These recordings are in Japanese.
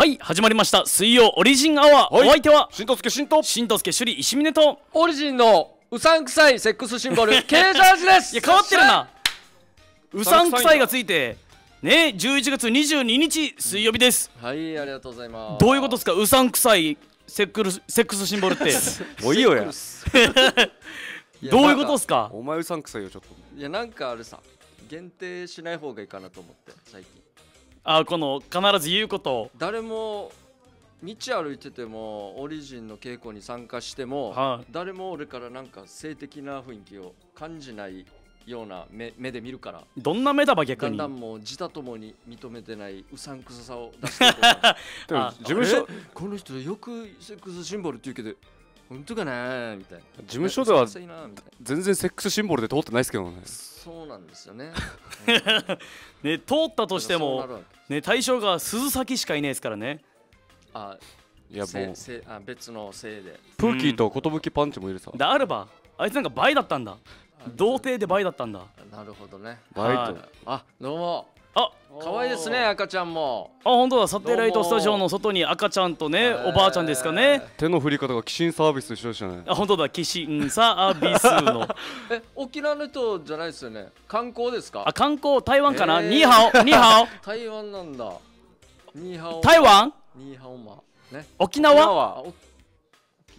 はい始まりました水曜オリジンアワー、はい、お相手はしんとすけしんとしんとすけゅり石峰とオリジンのうさんくさいセックスシンボル K ジャージですいや変わってるなうさんくさいがついてね11月22日水曜日です、うん、はいありがとうございますどういうことですかうさんくさいセックルセックスシンボルって もういいよや どういうことですかお前うさんくさいよちょっといやなんかあるさ限定しない方がいいかなと思って最近あこの必ず言うこと誰も道歩いててもオリジンの稽古に参加しても、は誰も俺からなんか性的な雰囲気を感じないような目目で見るからどんな目だば逆にだんだんもう自他ともに認めてないうさんくささを出して で事務所この人よくセックスシンボルって言うけど本当かなみたいな事務所では全然セックスシンボルで通ってないですけどねそうなんですよね ね通ったとしてもね対象が鈴崎しかいないですからねあいやもうあ別のせいでプーキーと寿パンチもいるさ、うん、であればあいつなんか倍だったんだ童貞で倍だったんだなるほどね倍とあどうもあ可愛いですね赤ちゃんもあ本当だサテライトスタジオの外に赤ちゃんとねおばあちゃんですかね手の振り方がシンサービスと一緒じゃないあ本当だ寄進サービスの え沖縄の人じゃないですよね観光ですかあ観光台湾かな、ニーハオニーハオ 台湾なんだニーハオ台湾ニーハオマね沖縄沖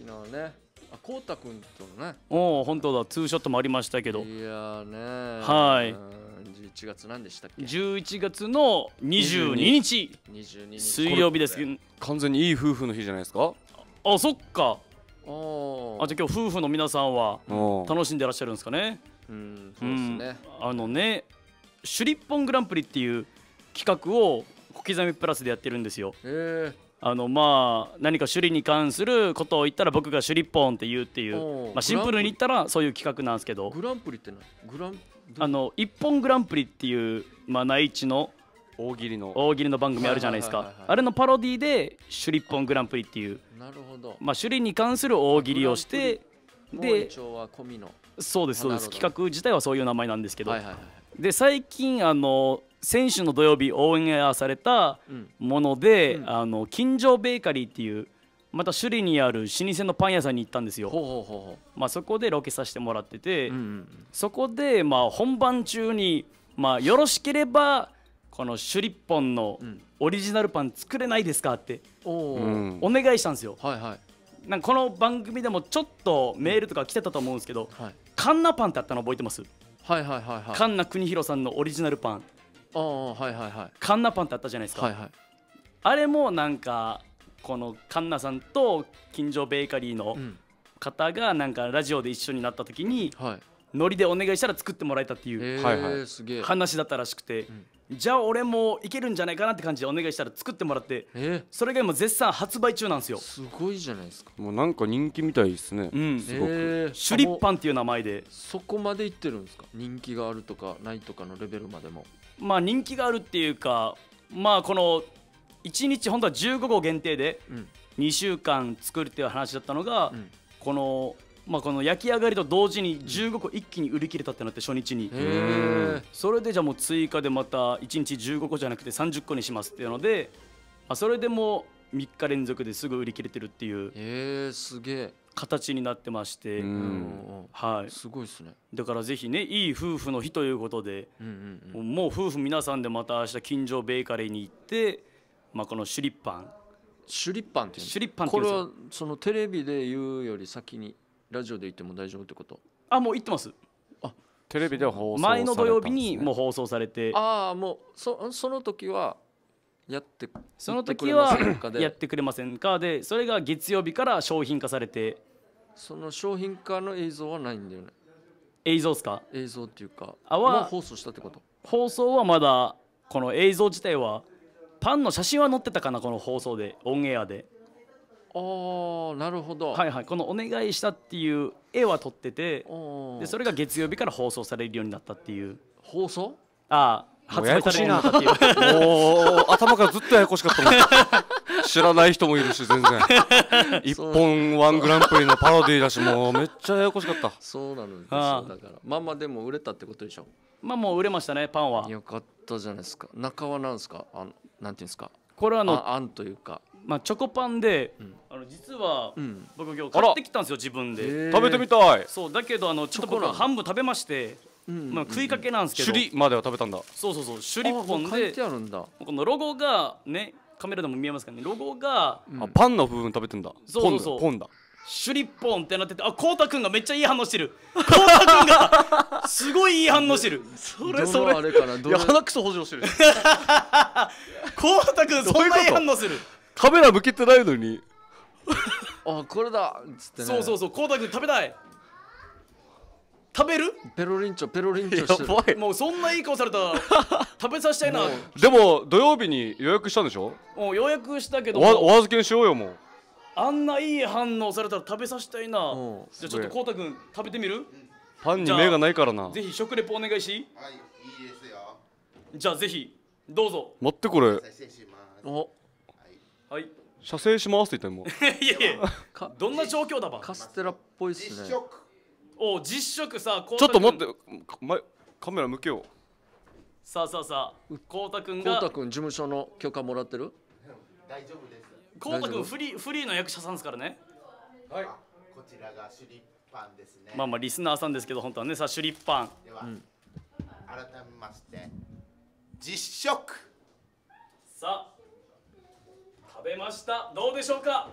縄ねあ、こうたくんとね。おお、本当だ、ツーショットもありましたけど。いやねはい。11月何でしたっけ11月の22日22日水曜日ですけど完全にいい夫婦の日じゃないですかあそっかあじゃあ今日夫婦の皆さんは楽しんでらっしゃるんですかねうんそうですね、うん、あのねシュリッポングランプリっていう企画を小刻みプラスでやってるんですよへえあのまあ何か首里に関することを言ったら僕が首里ポンって言うっていうまあシンプルに言ったらそういう企画なんですけどグランプリって何グランあの一本グランプリっていうまあ内地の大喜利の大喜利の番組あるじゃないですかあれのパロディで「首里本グランプリ」っていうなるほど、まあ、首里に関する大喜利をしてでそうですそうです企画自体はそういう名前なんですけど、で最近あの先週の土曜日オンエアされたもので、うん、あの金城ベーカリーっていうまた首里にある老舗のパン屋さんに行ったんですよまあ、そこでロケさせてもらってて、うんうん、そこでまあ本番中に、まあ、よろしければこの首里ポンのオリジナルパン作れないですかって、おお願いしたんですよ、はいはい、なんかこの番組でもちょっとメールとか来てたと思うんですけど、はい、カンナパンってあったの覚えてますはいはいはいはいカンナ邦弘さんのオリジナルパンあはいはいはいカンナパンってあったじゃないですか、はいはい、あれもなんかこのカンナさんと金城ベーカリーの方がなんかラジオで一緒になった時に、はい、ノリでお願いしたら作ってもらえたっていう話だったらしくて、じゃあ俺もいけるんじゃないかなって感じでお願いしたら作ってもらって、それが今絶賛発売中なんですよすごいじゃないですかもうなんか人気みたいですね、うん、すごくシュリッパンっていう名前でそこまでいってるんですか人気があるとかないとかのレベルまでもまあ人気があるっていうかまあこの1日本当は15号限定で2週間作るっていう話だったのが、このまあ、この焼き上がりと同時に15個一気に売り切れたってなって初日にそれでじゃあもう追加でまた1日15個じゃなくて30個にしますっていうので、まあ、それでもう3日連続ですぐ売り切れてるっていうえすげえ形になってまして、はい、すごいですねだからぜひねいい夫婦の日ということで、もう夫婦皆さんでまた明日近所ベーカリーに行ってまあ、このシュリッパンシュリッパンっていうシュリッパンこれはそのテレビで言うより先にラジオで言っても大丈夫ってことあもう言ってますテレビでは放送され前たんのですね土曜日にもう放送されてああもうそその時はやってその時はくれませんかでやってくれませんかでそれが月曜日から商品化されてその商品化の映像はないんだよね映像ですか映像っていうかあはもう放送したってこと放送はまだこの映像自体はパンの写真は載ってたかなこの放送でオンエアでああなるほどはいはいこの「お願いした」っていう絵は撮っててでそれが月曜日から放送されるようになったっていう放送ああ発売されるようになったっていう もう頭からずっとややこしかった知らない人もいるし全然 一本ワングランプリのパロディーだしもうめっちゃややこしかったそうなのですよだからまあまあでも売れたってことでしょまあもう売れましたねパンはよかったじゃないですか中はなんですかあのなんていうんですかこれはあのああんというかまあ、チョコパンで、うん、あの実は、僕今日買ってきたんですよ自分で食べてみたいそうだけどあのちょっと僕半分食べまして、まあ、食いかけなんですけど首里までは食べたんだそうそうそうシュリ里ポンでこのロゴがねカメラでも見えますかねロゴが、あパンの部分食べてんだそうそうそうポンだシュリッポンってなっててあこうたくんがめっちゃいい反応してるこうたくんが すごいいい反応してるそれそれあれかなどいや鼻くそ補助してるこうたくんそんないい反応するカメラ向けてないのにあこれだっつって、ね、そうそうそうこうたくん食べたい食べるペロリンチョペロリンチョしてるもうそんないい顔された食べさせたいなでも土曜日に予約したんでしょおお、予約したけどおお預けにしようよもうあんないい反応されたら食べさせたいな、じゃあちょっとこうたくん食べてみるパンに目がないからなぜひ食レポお願いしはい、いいですよ。じゃあぜひどうぞ待ってこれお生はい射精しますって言ったう。いやいやどんな状況だばカステラっぽいっす実ね食。おう実食さちょっと待って前カメラ向けようさあさあさあこうたくんこうたくん事務所の許可もらってる大丈夫コウタ君フリーフリーの役者さんですからねはいこちらがシュリッパンですねまあまあリスナーさんですけど本当はねさあシュリッパンでは、うん、改めまして実食さあ食べましたどうでしょうか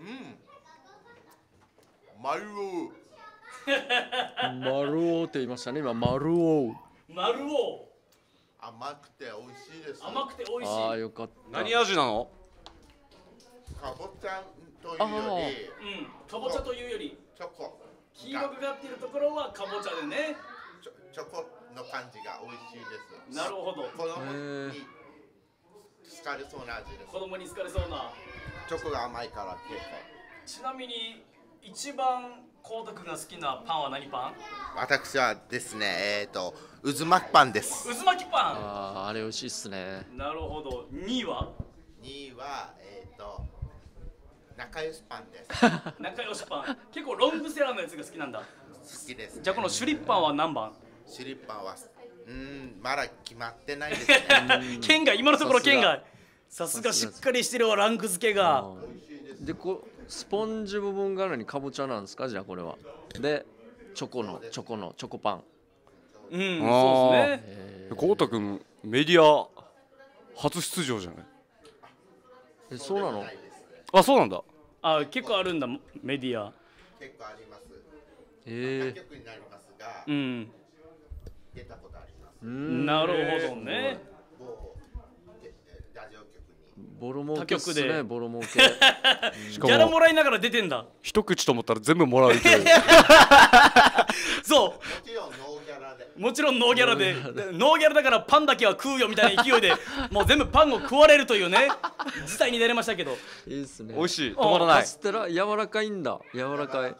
うん丸尾 丸尾って言いましたね今丸尾丸尾甘くてです甘くて美味しいああよかった何味なのかぼちゃというよりうんかぼちゃというよりチョコ黄色くなっているところはかぼちゃでねチョコの感じが美味しいですなるほど子供に好かれそうな味です子供に好かれそうなチョコが甘いからちなみに一番コート君が好きなパンは何パン私はですね、えっ、ー、と、渦巻きパンです。渦巻きパンああ、あれ美味しいっすね。なるほど。2位は ?2 位は、えっ、ー、と、仲良しパンです。仲良しパン。結構ロングセラーのやつが好きなんだ。好きです、ね、じゃあこのシュリッパンは何番シュリッパンは、うん、まだ決まってないですね。県外、今のところ県外。さすがしっかりしてるわ、ランク付けが。でこスポンジ部分がにかぼちゃなんですかじゃあこれはでチョコのチョコのチョコパンうんそうですねこうたくんメディア初出場じゃないえそうなのあそうなんだあ結構あるんだメディア結構ありますええうんなるほどね、ボロ儲けっすねボロ儲け しギャラもらいながら出てんだ一口と思ったら全部もらうとい うそもちろんノーギャラでうもちろんノーギャラでノーギャラだからパンだけは食うよみたいな勢いで もう全部パンを食われるというね事態に出れましたけどいいすね美味しい止まらなカいステラ柔らかいんだ柔らかい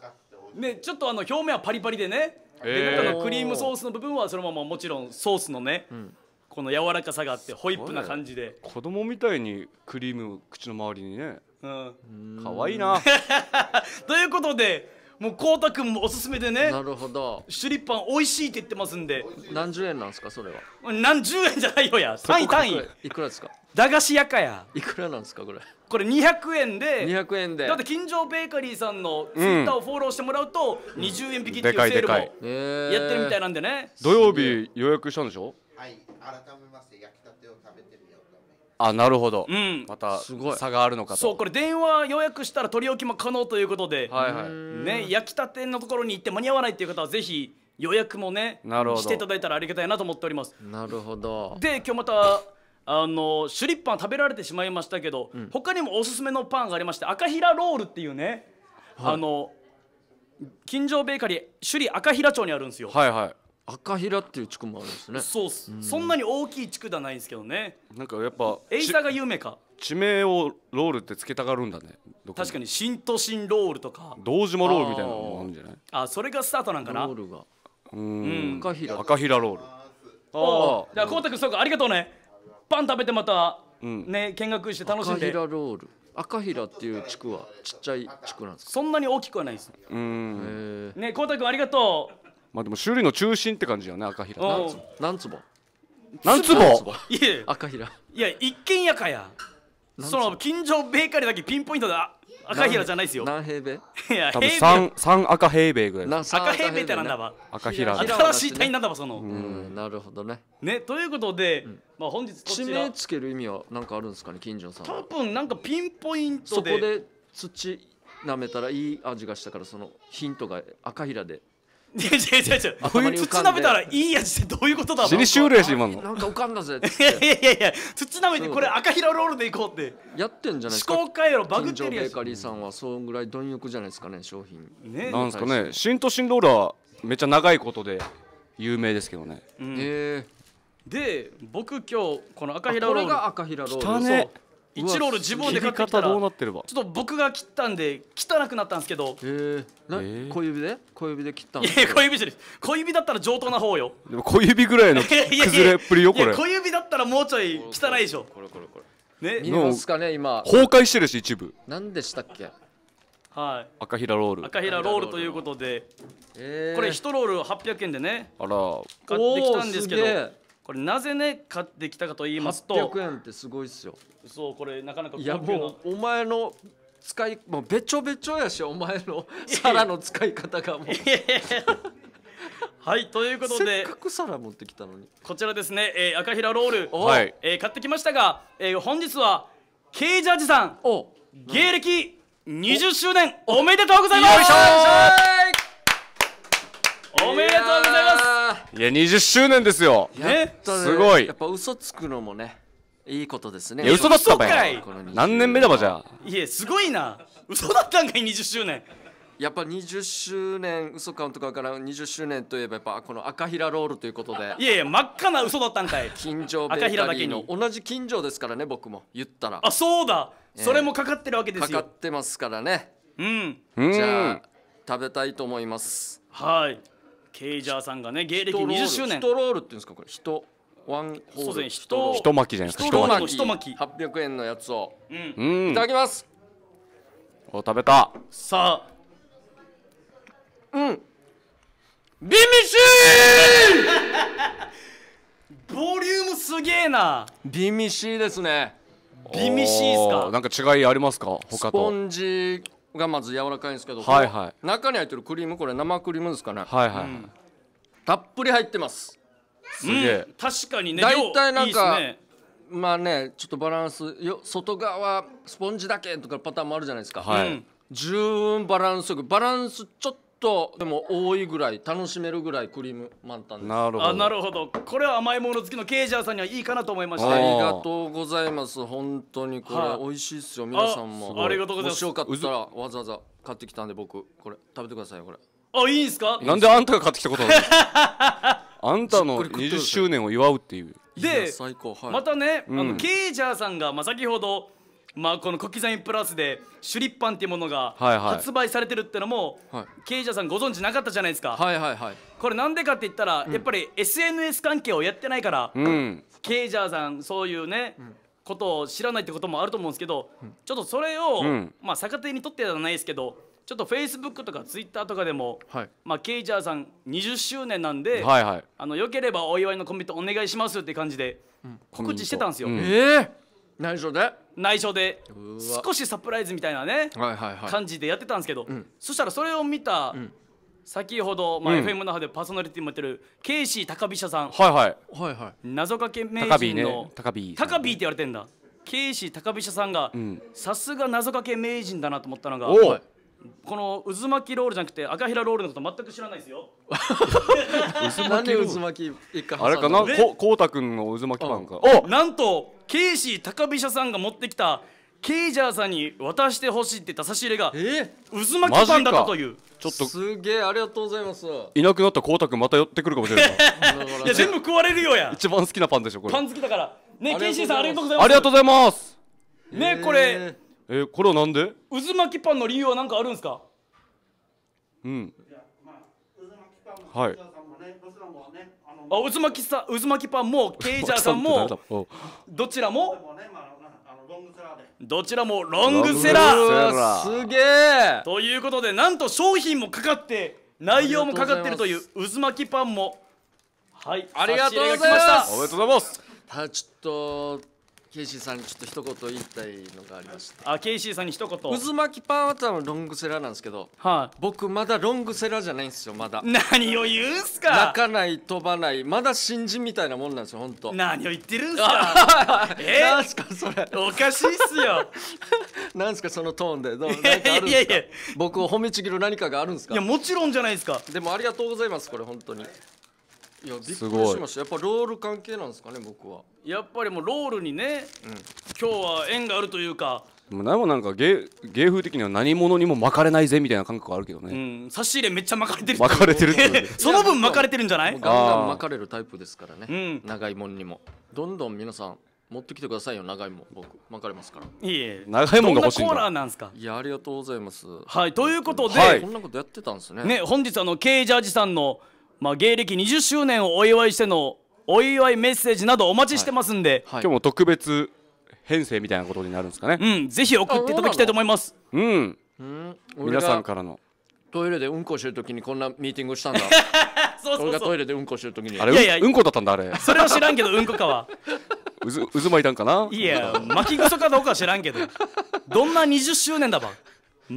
ねちょっとあの表面はパリパリでね、えーで中のクリームソースの部分はそのままもちろんソースのね、んこの柔らかさがあってホイップな感じで子供みたいにクリーム口の周りにねうん可愛いな ということでもうこうたくんもおすすめでねなるほどシュリッパン美味しいって言ってますんで何十円なんですかそれは何十円じゃないよや単位単位いくらですか駄菓子屋かやいくらなんですかこれこれ200円で200円でだって金城ベーカリーさんのツイッターをフォローしてもらうと20円引きっていうセールもやってるみたいなんでね、土曜日予約したんでしょ改めまして焼きたてを食べてみようと思いますあなるほど、うん、またすごい差があるのかそうこれ電話予約したら取り置きも可能ということで、はいはいね、焼きたてのところに行って間に合わないっていう方はぜひ予約もねしていただいたらありがたいなと思っておりますなるほどで今日またあのシュリッパン食べられてしまいましたけど、うん、他にもおすすめのパンがありまして赤平ロールっていうね、はい、あの近所ベーカリー首里赤平町にあるんですよはいはい赤平っていう地区もあるんですねそうっす、んそんなに大きい地区ではないんですけどねなんかやっぱエイサーが有名か地名をロールってつけたがるんだね確かに新都心ロールとか堂島ロールみたいなのもあるんじゃないあそれがスタートなんかなロールがうん赤平赤平ロールああじゃあこうたくんそうかありがとうねパン食べてまたうんね見学して楽しん赤平ロール赤平っていう地区はちっちゃい地区なんですかそんなに大きくはないですうんねこうたくんありがとうまあでも修理の中心って感じよね赤平何つ何坪何坪いや赤平いや一軒家かやその近所ベーカリーだけピンポイントだ赤平じゃないですよ何平米いや多分三三赤平米ぐらい赤平米ってなんだわ赤平新しい単位なんだわそのうんなるほどねねということで、まあ本日地名つける意味は何かあるんですかね近所さん多分なんかピンポイントでそこで土舐めたらいい味がしたからそのヒントが赤平でいやいやいやこいつ土舐めたらいいやつってどういうことだろ死にしうれやし今のなんか浮かんだぜ いやいやいや土舐めてこれ赤平ロールでいこうってやってんじゃないですか思考回路バグってるやつベーカリーさんはそんぐらい貪欲じゃないですかね商品ねなんですかね新都心ロールはめっちゃ長いことで有名ですけどね、うん、で僕今日この赤平ロールこれが赤平ロール、ね、一ロール自分で買ってきたらちょっと僕が切ったんで汚くなったんですけど、えーえー、小指で小指で切ったんいや小指じゃ小指だったら上等な方よでも小指ぐらいの崩 れっぷりよこれ小指だったらもうちょい汚いでしょこれこれこれね見ますかね今崩壊してるし一部何でしたっけはい、赤平ロール赤平ロールということで、えー、これ一ロール800円でねあら買ってきたんですけどこれなぜね買ってきたかと言いますと800円ってすごいっすよそうこれなかなかいやもうお前の使いもうべちょべちょやしお前の皿の使い方がもうはいということでせっかく皿持ってきたのにこちらですね、えー、赤平ロールはい、えー、買ってきましたが、えー、本日は K ジャージさん芸歴20周年おめでとうございますおめでとうございますいや20周年ですよねすごいやっぱ嘘つくのもねいいことですねいや嘘だったばい何年目だばじゃいやすごいな嘘だったんかい20周年やっぱ20周年嘘カウントかから20周年といえばやっぱこの赤平ロールということでいやいや真っ赤な嘘だったんかい近所ベーカリーの同じ近所ですからね僕も言ったらあそうだ、えー、それもかかってるわけですよかかってますからねうんじゃあ食べたいと思いますはいケイジャーさんがね芸歴20周年ヒトロールっていうんですかこれ人ワンホール人人巻きじゃないですか人巻き人巻き800円のやつを、うん、いただきますお食べたさあうんビミシー ボリュームすげえなビミシーですねビミシーすかなんか違いありますか他とスポンジがまず柔らかいんですけど、はいはい、中に入ってるクリームこれ生クリームですかね、はいはい、うん、たっぷり入ってますすげえ、うん、確かにね大体なんか、ね、まあねちょっとバランスよ外側スポンジだけとかパターンもあるじゃないですか、はい、うん、十分バランスよくバランスちょっととでも多いぐらい楽しめるぐらいクリーム満タンですなるほどあなるほどこれは甘いもの好きのケイジャーさんにはいいかなと思いましたありがとうございます本当にこれ美味しいですよ皆さんもありがとうございますもしよかったらわざわざ買ってきたんで僕これ食べてくださいこれあいいんすかなんであんたが買ってきたことなの あんたの20周年を祝うっていうで最高、はい、またね、うん、あのケイジャーさんが、まあ、先ほどまあこの小刻みプラスでシュリッパンっていうものが発売されてるってのも、ケイ経営者さんご存知なかったじゃないですか、はいはいはい、これなんでかって言ったら、やっぱり SNS 関係をやってないから、うん、経営者さんそういうね、ことを知らないってこともあると思うんですけど、ちょっとそれを、うん、まあ逆手にとってではないですけどちょっとフェイスブックとかツイッターとかでも、はい、まあケイジャーさん20周年なんで、はいはい、あのよければお祝いのコメントお願いしますって感じで告知してたんですよ。うん、えー内緒で内緒で少しサプライズみたいなね、感じでやってたんですけど、うん、そしたらそれを見た、うん先ほど、まあ、FM の覇でパーソナリティもやってるケイシー高飛車さん、はいはいはいはい、謎かけ名人の高飛、ね、高飛、って言われてんだケイシー高飛車さんがさすが謎かけ名人だなと思ったのがこの渦巻きロールじゃなくて赤平ロールのこと全く知らないですよ 渦巻きあれかなこうたくんの渦巻きパンか、おなんとケイシー高飛車さんが持ってきたケイジャーさんに渡してほしいって言った差し入れが、えー、渦巻きパンだったというちょっとすげえありがとうございますいなくなった光太んまた寄ってくるかもしれない いや全部食われるよや一番好きなパンでしょこれパン好きだからねケイシーさんありがとうございますありがとうございますねこれえー、これはなんで渦巻きパンの理由は何かあるんですかうんはい、渦巻きさ渦巻きパンも ケイジャーさんもどちらもどちらもロングセラーすげえということでなんと商品もかかって内容もかかってるという渦巻きパンもはいありがとうございますおめでとうございますただちょっとケイシーさんにちょっと一言言いたいのがありましてあケイシーさんに一言渦巻きパンは多分ロングセラーなんですけど、はい、僕まだロングセラーじゃないんですよまだ何を言うんすか泣かない飛ばないまだ新人みたいなもんなんですよ本当何を言ってるんすか えー、かそれおかしいっすよ なんすかそのトーンでどういやあるんで僕を褒めちぎる何かがあるんですかいやもちろんじゃないですかでもありがとうございますこれ本当にいやびっくりしましたやっぱロール関係なんですかね僕はやっぱりもうロールにね、うん、今日は縁があるというかも何もなんか芸芸風的には何者にも巻かれないぜみたいな感覚あるけどね、うん、差し入れめっちゃ巻かれてる巻かれてる その分巻かれてるんじゃないガンガン巻かれるタイプですからね、長いもんにもどんどん皆さん持ってきてくださいよ長いもん僕巻かれますからいえ長いもんが欲しいコーラーなんですかいやありがとうございますはいということで、こんなことやってたんですねね本日あの K ジャージさんのまあ、芸歴20周年をお祝いしてのお祝いメッセージなどお待ちしてますんで、はい、今日も特別編成みたいなことになるんですかねうんぜひ送っていただきたいと思いますうん皆さんからのトイレでうんこしてるときにこんなミーティングしたんだ そうそう俺がトイレでうんこしてるときにあれいやいやうんこだったんだあれそれは知らんけどうんこかは うず渦巻いたんかないや巻きぐそかどうかは知らんけどどんな20周年だば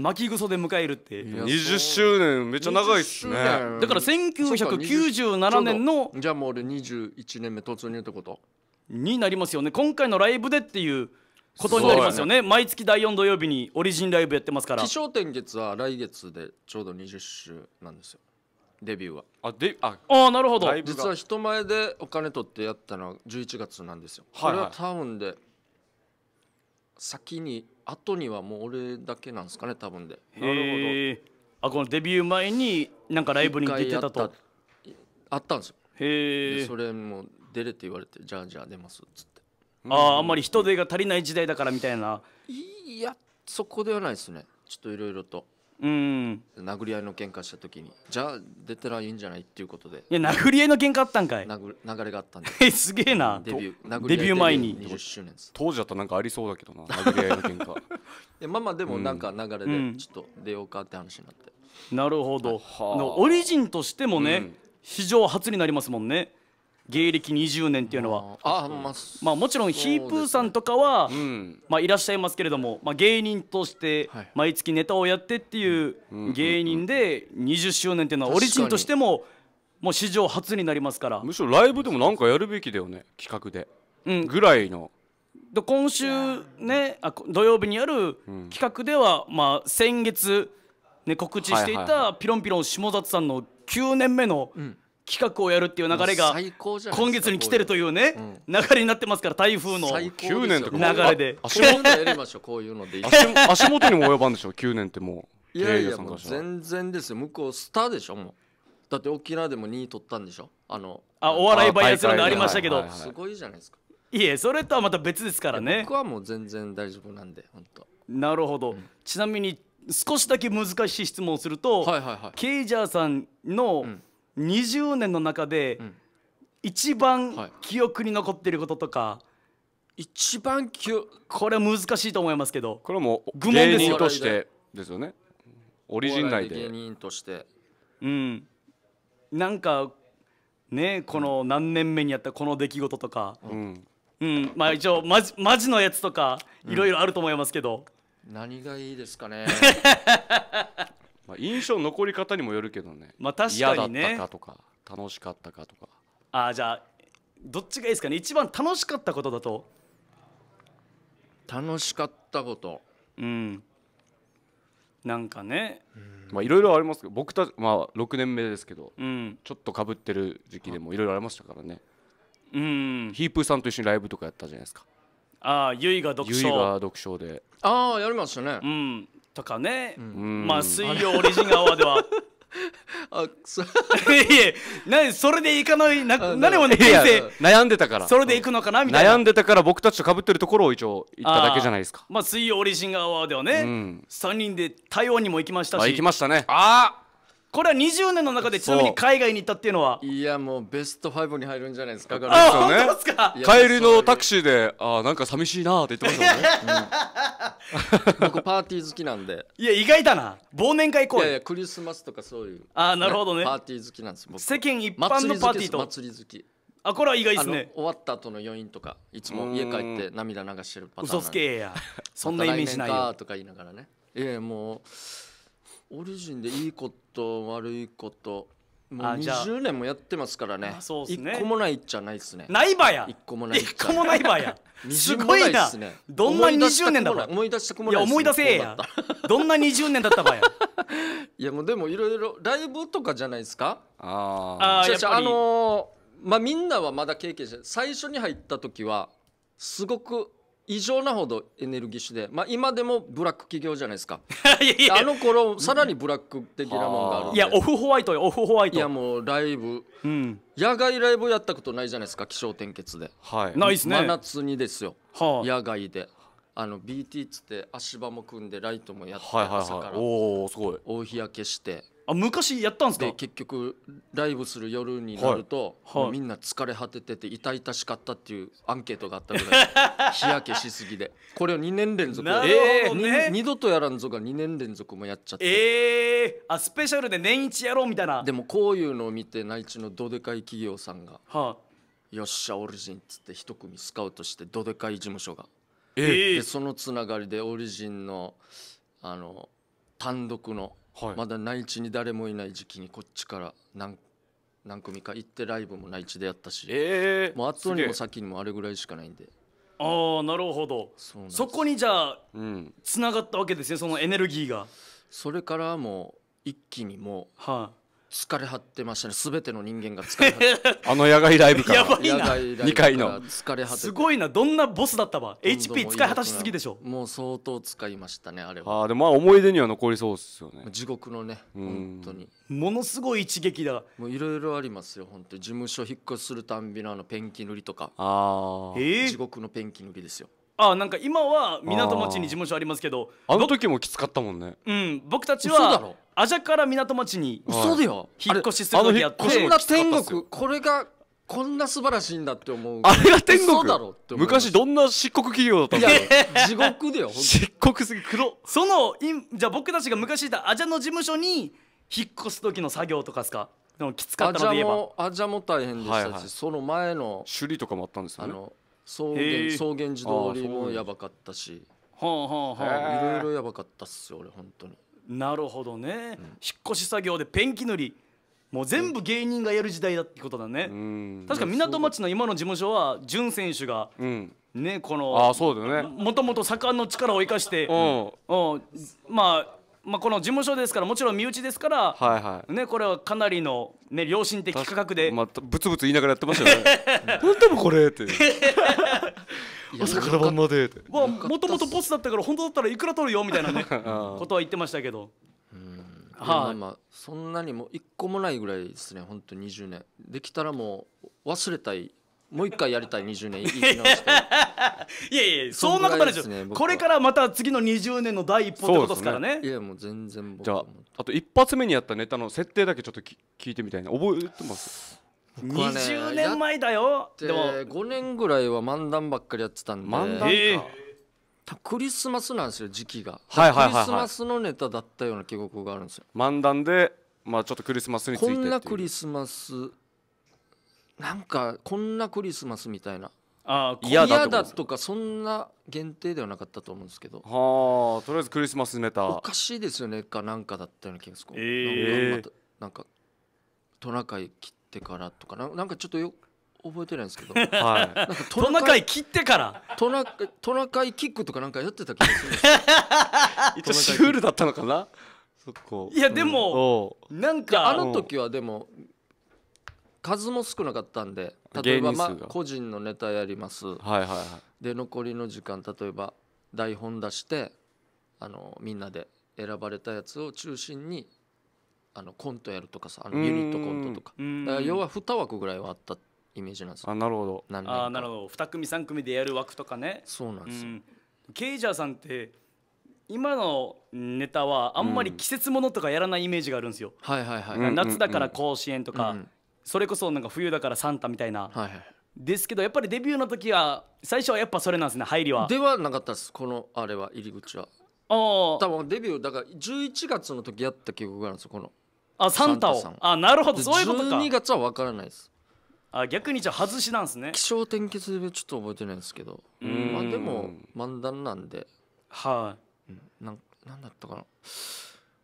巻きぐそで迎えるって20周年めっちゃ長いっすねだから1997年のじゃあもう俺21年目突入ってことになりますよね今回のライブでっていうことになりますよね、ね、毎月第4土曜日にオリジンライブやってますから気象点月は来月でちょうど20周なんですよデビューはあでああなるほど実は人前でお金取ってやったのは11月なんですよ、はいはい、これはタウンで先に後にはもう俺だけなんですかね多分でなるほどあこのデビュー前になんかライブに出てたとあったんですよへえそれも出れって言われてじゃあじゃあ出ますっつってああ、あんまり人手が足りない時代だからみたいないやそこではないですねちょっといろいろとうん、殴り合いの喧嘩した時にじゃあ出たらいいんじゃないっていうことでいや殴り合いの喧嘩あったんかい流れがあったんですげえなデビューデビュー前に20周年当時だった、なんかありそうだけどな殴り合いの喧嘩い まあまあでもなんか流れでちょっと出ようかって話になって、うん、なるほど、はい、オリジンとしてもね、うん、史上初になりますもんね芸歴20年っていうのはあ、まあ、まあもちろんヒープーさんとかは、ねうん、まあ、いらっしゃいますけれども、まあ、芸人として毎月ネタをやってっていう芸人で20周年っていうのはオリジンとしてももう史上初になりますからむしろライブでもなんかやるべきだよね企画で、うん、ぐらいの。で今週ねあ土曜日にある企画では、うん、まあ、先月、ね、告知していたピロンピロン下里さんの9年目の、うん企画をやるっていう流れが今月に来てるというね、流れになってますから台風の9年とか流れで 足元にも及ばんでしょう9年ってもういやいやもう全然ですよ向こうスターでしょもうだって沖縄でも2位取ったんでしょあのあお笑いバイアスロありましたけど、すごいじゃないですかいえそれとはまた別ですからね僕はもう全然大丈夫なんで本当なるほど、うん、ちなみに少しだけ難しい質問をすると、ケイジャーさんの、うん20年の中で一番記憶に残っていることとか、一番記憶これは難しいと思いますけどこれも愚問でとしてですよねオリジン内で芸人としてうんなんかねこの何年目にやったこの出来事とか、うん、うん、まあ一応マジマジのやつとかいろいろあると思いますけど、うん、何がいいですかね まあ、印象残り方にもよるけどねまあ確かにね嫌だったかとか楽しかったかとかああじゃあどっちがいいですかね一番楽しかったことだと楽しかったことうんなんかねまあいろいろありますけど僕たちまあ6年目ですけど、うん、ちょっとかぶってる時期でもいろいろありましたからねうんヒープーさんと一緒にライブとかやったじゃないですかああゆいが読書が読書でああやりましたねうんとかね、うん、まあ水曜オリジンアワーでは あそ いえ何それでいかないな何もね悩んでたからそれでいくのかなみたいな悩んでたから僕たちとかぶってるところを一応行っただけじゃないですかまあ水曜オリジンアワーではね、うん、3人で台湾にも行きましたし行きましたねああこれは20年の中でちなみに海外に行ったっていうのはいやもうベスト5に入るんじゃないですかあ本当ですか帰りのタクシーであなんか寂しいなって言ってましたもんね、うん、僕パーティー好きなんでいや意外だな忘年会行こういやクリスマスとかそういうあなるほどねパーティー好きなんです僕世間一般のパーティーと祭り好きあこれは意外ですね終わった後の余韻とかいつも家帰って涙流してるパターン嘘つけやそんなイメージないよとか言いながらねえやもうオリジンでいい子っと悪いこともう20年もやってますからねあね一個もないじゃないですねないばや一個もない一個もないばや すごいなどんな20年だば思い出したくもないいや思い出せえやどんな20年だったばや いやもうでもいろいろライブとかじゃないですかああやっぱりあのーまあみんなはまだ経験者最初に入った時はすごく異常なほどエネルギッシュで、まあ、今でもブラック企業じゃないですか いやあの頃さらにブラック的なもんがあるいやオフホワイトよオフホワイトいやもうライブ、うん、野外ライブやったことないじゃないですか気象転結で、はい、ないですね真夏にですよ、はあ、野外であの BT っつって足場も組んでライトもやって朝から、はいはいおおすごい大日焼けしてあ昔やったんですかで結局ライブする夜になると、はいはい、みんな疲れ果ててて痛々しかったっていうアンケートがあったぐらい 日焼けしすぎでこれを2年連続なるほどね、度とやらんぞが2年連続もやっちゃってええー、あスペシャルで年一やろうみたいなでもこういうのを見て内地のどでかい企業さんが「はあ、よっしゃオリジン」っつって一組スカウトしてどでかい事務所が、えー、でそのつながりでオリジンのあの単独の「はい、まだ内地に誰もいない時期にこっちから何何組か行ってライブも内地でやったし、えー、もう後にも先にもあれぐらいしかないんでああなるほどそこにじゃあつな、うん、がったわけですねそのエネルギーがそれからもう一気にもう、はあ、疲れ果てましたね全ての人間が疲れ果て あの野外ライブからやばいな2回の疲れ果てすごいなどんなボスだったわ HP 使い果たしすぎでしょもう相当使いましたねあれはあでもまあ思い出には残りそうですよね地獄のね本当にものすごい一撃だもういろいろありますよ本当事務所引っ越しするたんびのあのペンキ塗りとかあ、えー、地獄のペンキ塗りですよあなんか今は港町に事務所ありますけどあの時もきつかったもんねうん僕たちはアジゃから港町に嘘だよ引っ越しする時やってこんな天国これがこんな素晴らしいんだって思うあれが天国だろって昔どんな漆黒企業だったんだろう地獄だよ漆黒すぎ黒そのじゃあ僕たちが昔いたアジャの事務所に引っ越す時の作業とかですかでもきつかったので言えばも大変でしたし、その前の首里とかもあったんですよね草原地原自りもやばかったしはあはあはあいろいろやばかったっすよ俺本当になるほどね、引っ越し作業でペンキ塗りもう全部芸人がやる時代だってことだね、うん、確か港町の今の事務所は潤選手が、ねこのあそうだよねもともと盛んの力を生かして、うんまあまあ、この事務所ですからもちろん身内ですから、はいはいね、これはかなりの、ね、良心的価格で、まあ、ぶつぶつ言いながらやってましたよねな でもこれって朝から晩までわもともとボスだったから本当だったらいくら取るよみたいなね ことは言ってましたけどはあ、まあそんなにも一個もないぐらいですね本当二20年できたらもう忘れたいもう一回やりたい20年 いやいやそんなことないですよ、ね、これからまた次の20年の第一歩ってことですからね、ね、いやもう全然じゃああと一発目にやったネタの設定だけちょっとき聞いてみたいな覚えてます20年前だよでも5年ぐらいは漫談ばっかりやってたんで漫談えークリスマスなんですよ時期が、はいはいはいクリスマスのネタだったような記憶があるんですよ漫談で、まあ、ちょっとクリスマスについてこんなクリスマスなんかこんなクリスマスみたいなあ嫌だだとかそんな限定ではなかったと思うんですけどはあとりあえずクリスマスネタおかしいですよねかなんかだったような気がする、えー、なんかトナカイ切ってってからとかなんかちょっとよ覚えてないんですけど、はい、なんかトナカイ切ってからトナトナカイキックとかなんかやってた気がする 一シュールだったのかなそこいやでも、うん、なんかあの時はでも数も少なかったんで例えばまあ個人のネタやります、はいはいはい、で残りの時間例えば台本出してあのみんなで選ばれたやつを中心にあのコントやるとかさあのユニットコントとかだか要は2枠ぐらいはあったイメージなんですよあなるほど何年あなるほど2組3組でやる枠とかねそうなんですよ、ケイジャーさんって今のネタはあんまり季節ものとかやらないイメージがあるんですよ、はいはいはい夏だから甲子園とか、それこそなんか冬だからサンタみたいな、はいはい、ですけどやっぱりデビューの時は最初はやっぱそれなんですね入りはではなかったですこのあれは入り口はああ多分デビューだから11月の時やった記憶があるんですよこのあサンタをンタさあなるほどそういうことか12月は分からないですあ逆にじゃあ外しなんですね気象転結でちょっと覚えてないですけどうんまあでも漫談なんではい、うん、なんなんだったかな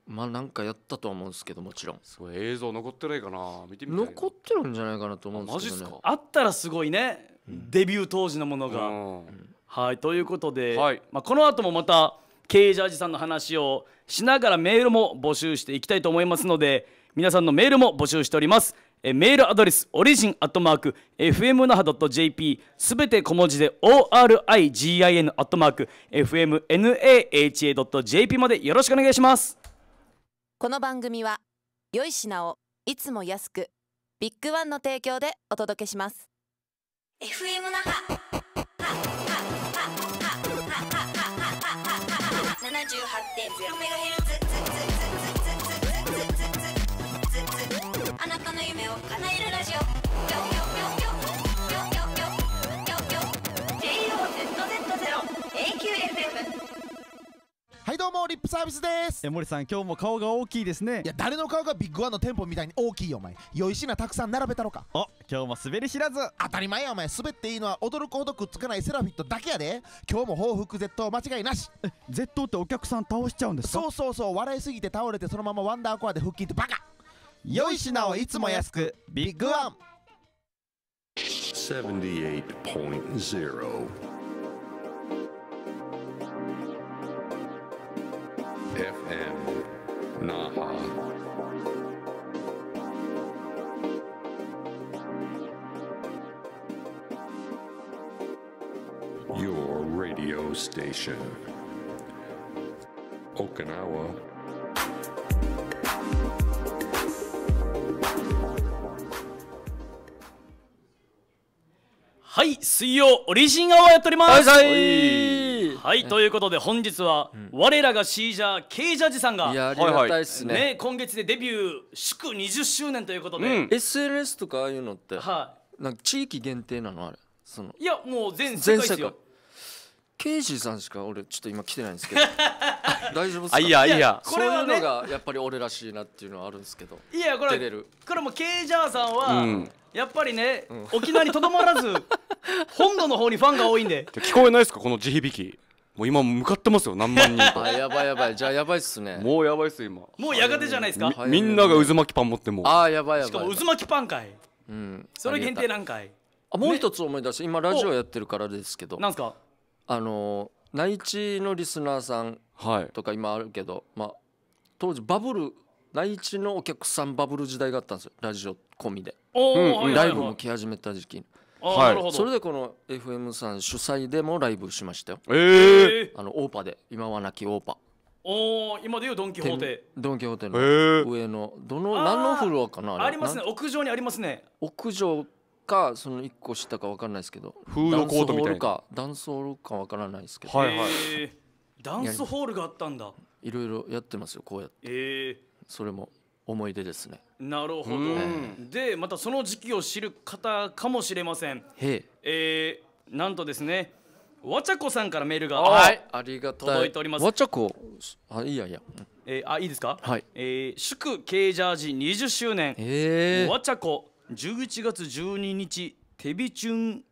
まあなんかやったと思うんですけどもちろんすごい映像残ってないかな見てみたい残ってるんじゃないかなと思うんですけど、ね、マジすかあったらすごいね、うん、デビュー当時のものが、うん、はいということで、はい、まあ、この後もまたージャージさんの話をしながらメールも募集していきたいと思いますので皆さんのメールも募集しておりますえメールアドレス、オリジンアットマーク、fmnaha.jp、すべて小文字で、origin アットマーク、fmnaha.jp までよろしくお願いします。この番組は、良い品をいつも安く、ビッグワンの提供でお届けします。FM 那覇78.0メガヘルはいどうもリップサービスですえ森さん今日も顔が大きいですねいや誰の顔がビッグワンの店舗みたいに大きいよお前良い品たくさん並べたろかお今日も滑り知らず当たり前やお前滑っていいのは驚くほどくっつかないセラフィットだけやで今日も報復 Z 間違いなしえ Z ってお客さん倒しちゃうんですかそうそうそう笑いすぎて倒れてそのままワンダーコアで腹筋ってバカ良い品をいつも安くビッグワン78.0 FM 那覇はい水曜オリジンアワーやっております、はいはい、ということで本日は、我らがシージャー K ジャージさんがいやありがたいっすねね、今月でデビュー祝20周年ということで、うん、SNS とかああいうのって、はい、なんか地域限定なのあれそのいやもう全世界ですよケイジーさんしか俺ちょっと今来てないんですけど 大丈夫ですかいやいやこれね、そういうのがやっぱり俺らしいなっていうのはあるんですけどいやこれこれもケイジャーさんは、うん、やっぱりね、うん、沖縄にとどまらず 本土の方にファンが多いんで聞こえないですかこの地響きもう今向かってますよ何万人とやばいやばいじゃあやばいっすねもうやばいっす今もうやがてじゃないですかみんなが渦巻きパン持ってもああやばいやばいしかも渦巻きパンかい、うん、それ限定なんかいあもう一つ思い出して、ね、今ラジオやってるからですけどなんすかあの内地のリスナーさんとか今あるけど、はい、まあ当時バブル第一のお客さんバブル時代があったんですよラジオ込みで、ライブも来始めた時期に。はい、それでこの FM さん主催でもライブしましたよ。えー、あのオーパで今はなきオーパ。おお今でいうドン・キホーテドン・キホーテの上のどの何のフロアかなありますね屋上にありますね屋上かその1個下か分からないですけどフードコートみたいなダンスホールか分からないですけど、はいはい、ダンスホールがあったんだいろいろやってますよこうやってええーそれも思い出ですねなるほど、でまたその時期を知る方かもしれませんへえー、なんとですねわちゃこさんからメールがはいありがとう届いておりますわちゃこあいいやいや、えー、あいいですかはい、えー、祝 K ジャージ20周年えー、わちゃこ11月12日手びちゅん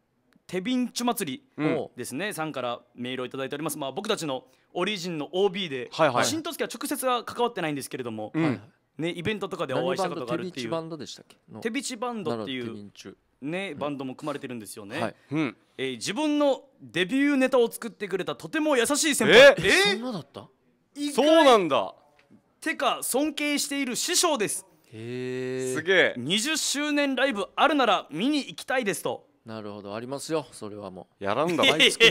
手びんちゅ祭りですね、うん、さんからメールを頂いておりますまあ僕たちのオリジンの OB で、新十月は直接は関わってないんですけれども、はい、ね、イベントとかでお会いしたことがあるっていう手ビチバンドでしたっけ手ビちバンドっていうね、バンドも組まれてるんですよね、はいうん、えー、自分のデビューネタを作ってくれたとても優しい先輩えー、えー、そんだったそうなんだてか尊敬している師匠ですへえすげえ20周年ライブあるなら見に行きたいですとなるほどありますよそれはもうやらんだ毎作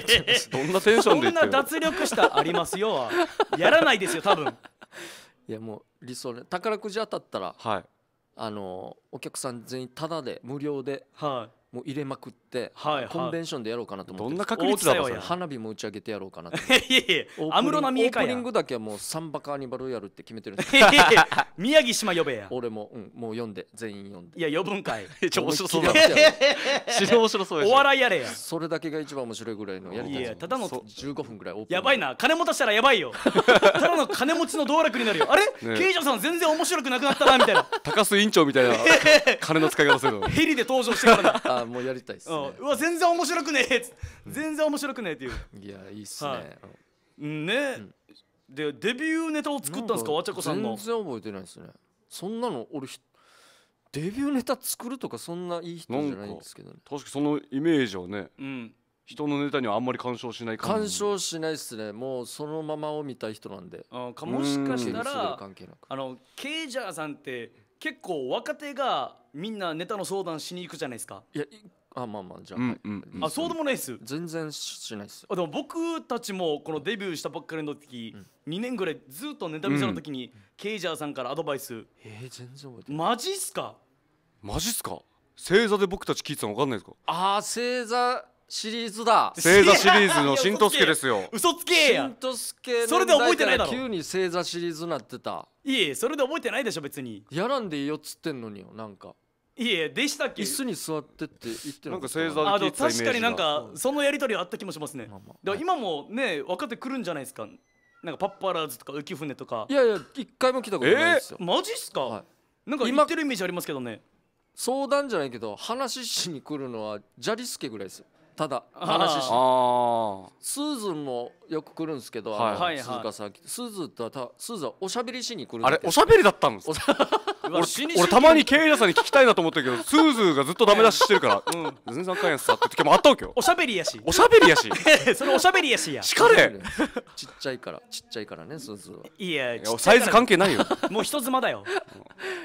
どんなテンションで言っなてるの脱力したありますよはやらないですよ多分 いやもう理想ね宝くじ当たったらはいあのお客さん全員タダで無料ではいもう入れまくっ、はいはい、コンベンションでやろうかなと思ってどんな確率だろ花火も打ち上げてやろうかなと いやいや安室奈美恵かオープニングだけはもうサンバカーニバルやるって決めてるんで宮城島呼べや俺も、うん、もう読んで全員読んでいや呼ぶんかい ちょ面白そうだ知面白そうや お笑いやれやそれだけが一番面白いぐらいのやりたいいやただの15分ぐらいやばいな金持たしたらやばいよただの金持ちの道楽になるよあれ刑事さん全然面白くなくなったなみたいな高須委員長みたいな金の使い方するのヘリで登場してからなあもうやりたいっす、ね、うわ全然面白くねえ全然面白くねえっていういやいいっすね、うんね、でデビューネタを作ったんですかわちゃこさんの全然覚えてないですねそんなの俺デビューネタ作るとかそんないい人じゃないんですけど、確かにそのイメージをね、うん、人のネタにはあんまり干渉しない干渉しないっすねもうそのままを見たい人なんであかもしかしたらあのケイジャーさんって結構若手がみんなネタの相談しに行くじゃないですかいやあまあまあじゃあ、うんうんうん、あそうでもないっす全然しないっすあでも僕たちもこのデビューしたばっかりの時、うん、2年ぐらいずっとネタ見せの時に、うん、ケイジャーさんからアドバイスえー、全然覚えてないマジっすかマジっすか星座で僕たち聞いてたの分かんないですかああ星座シリーズだ星座シリーズのしんとすけですよ 嘘つけやしんとすけそれで覚えてないだろ急に星座シリーズなってたいえそれで覚えてないでしょ別にやらんでいいよっつってんのによなんかいえでしたっけ椅子に座ってって言ってなんか正座で聞いたイメージ確かになんかそのやりとりはあった気もしますね、まあまあだから今もね若手来るんじゃないですかなんかパッパラーズとか浮舟とかいやいや一回も来たことないですよ、マジっすか、はいなんか言ってるイメージありますけどね相談じゃないけど話しに来るのはジャリスケぐらいですよただ話してスーズンもよく来るんですけど、はい、鈴鹿さんスーズンってたスーズンはおしゃべりしに来るあれおしゃべりだったんです俺俺たまに経営者さんに聞きたいなと思ったけどスーズーがずっとダメ出ししてるから「うん全然さんかんやんさ」って時もあったわけよおしゃべりやしおしゃべりやし それおしゃべりやしやしかれちっちゃいからちっちゃいからねスーズーはいやいやサイズ関係ないよもう人妻だよ、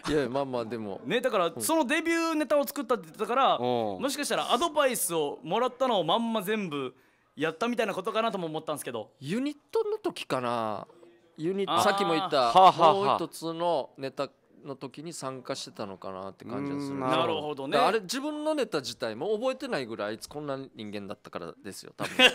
いやまあまあでもねだからそのデビューネタを作ったって言ってたからもしかしたらアドバイスをもらったったのをまんま全部やったみたいなことかなとも思ったんですけどユニットの時かなユニットさっきも言ったもう一つのネタの時に参加してたのかなって感じがするなるほどねあれ自分のネタ自体も覚えてないぐらいあいつこんな人間だったからですよ多分 じゃ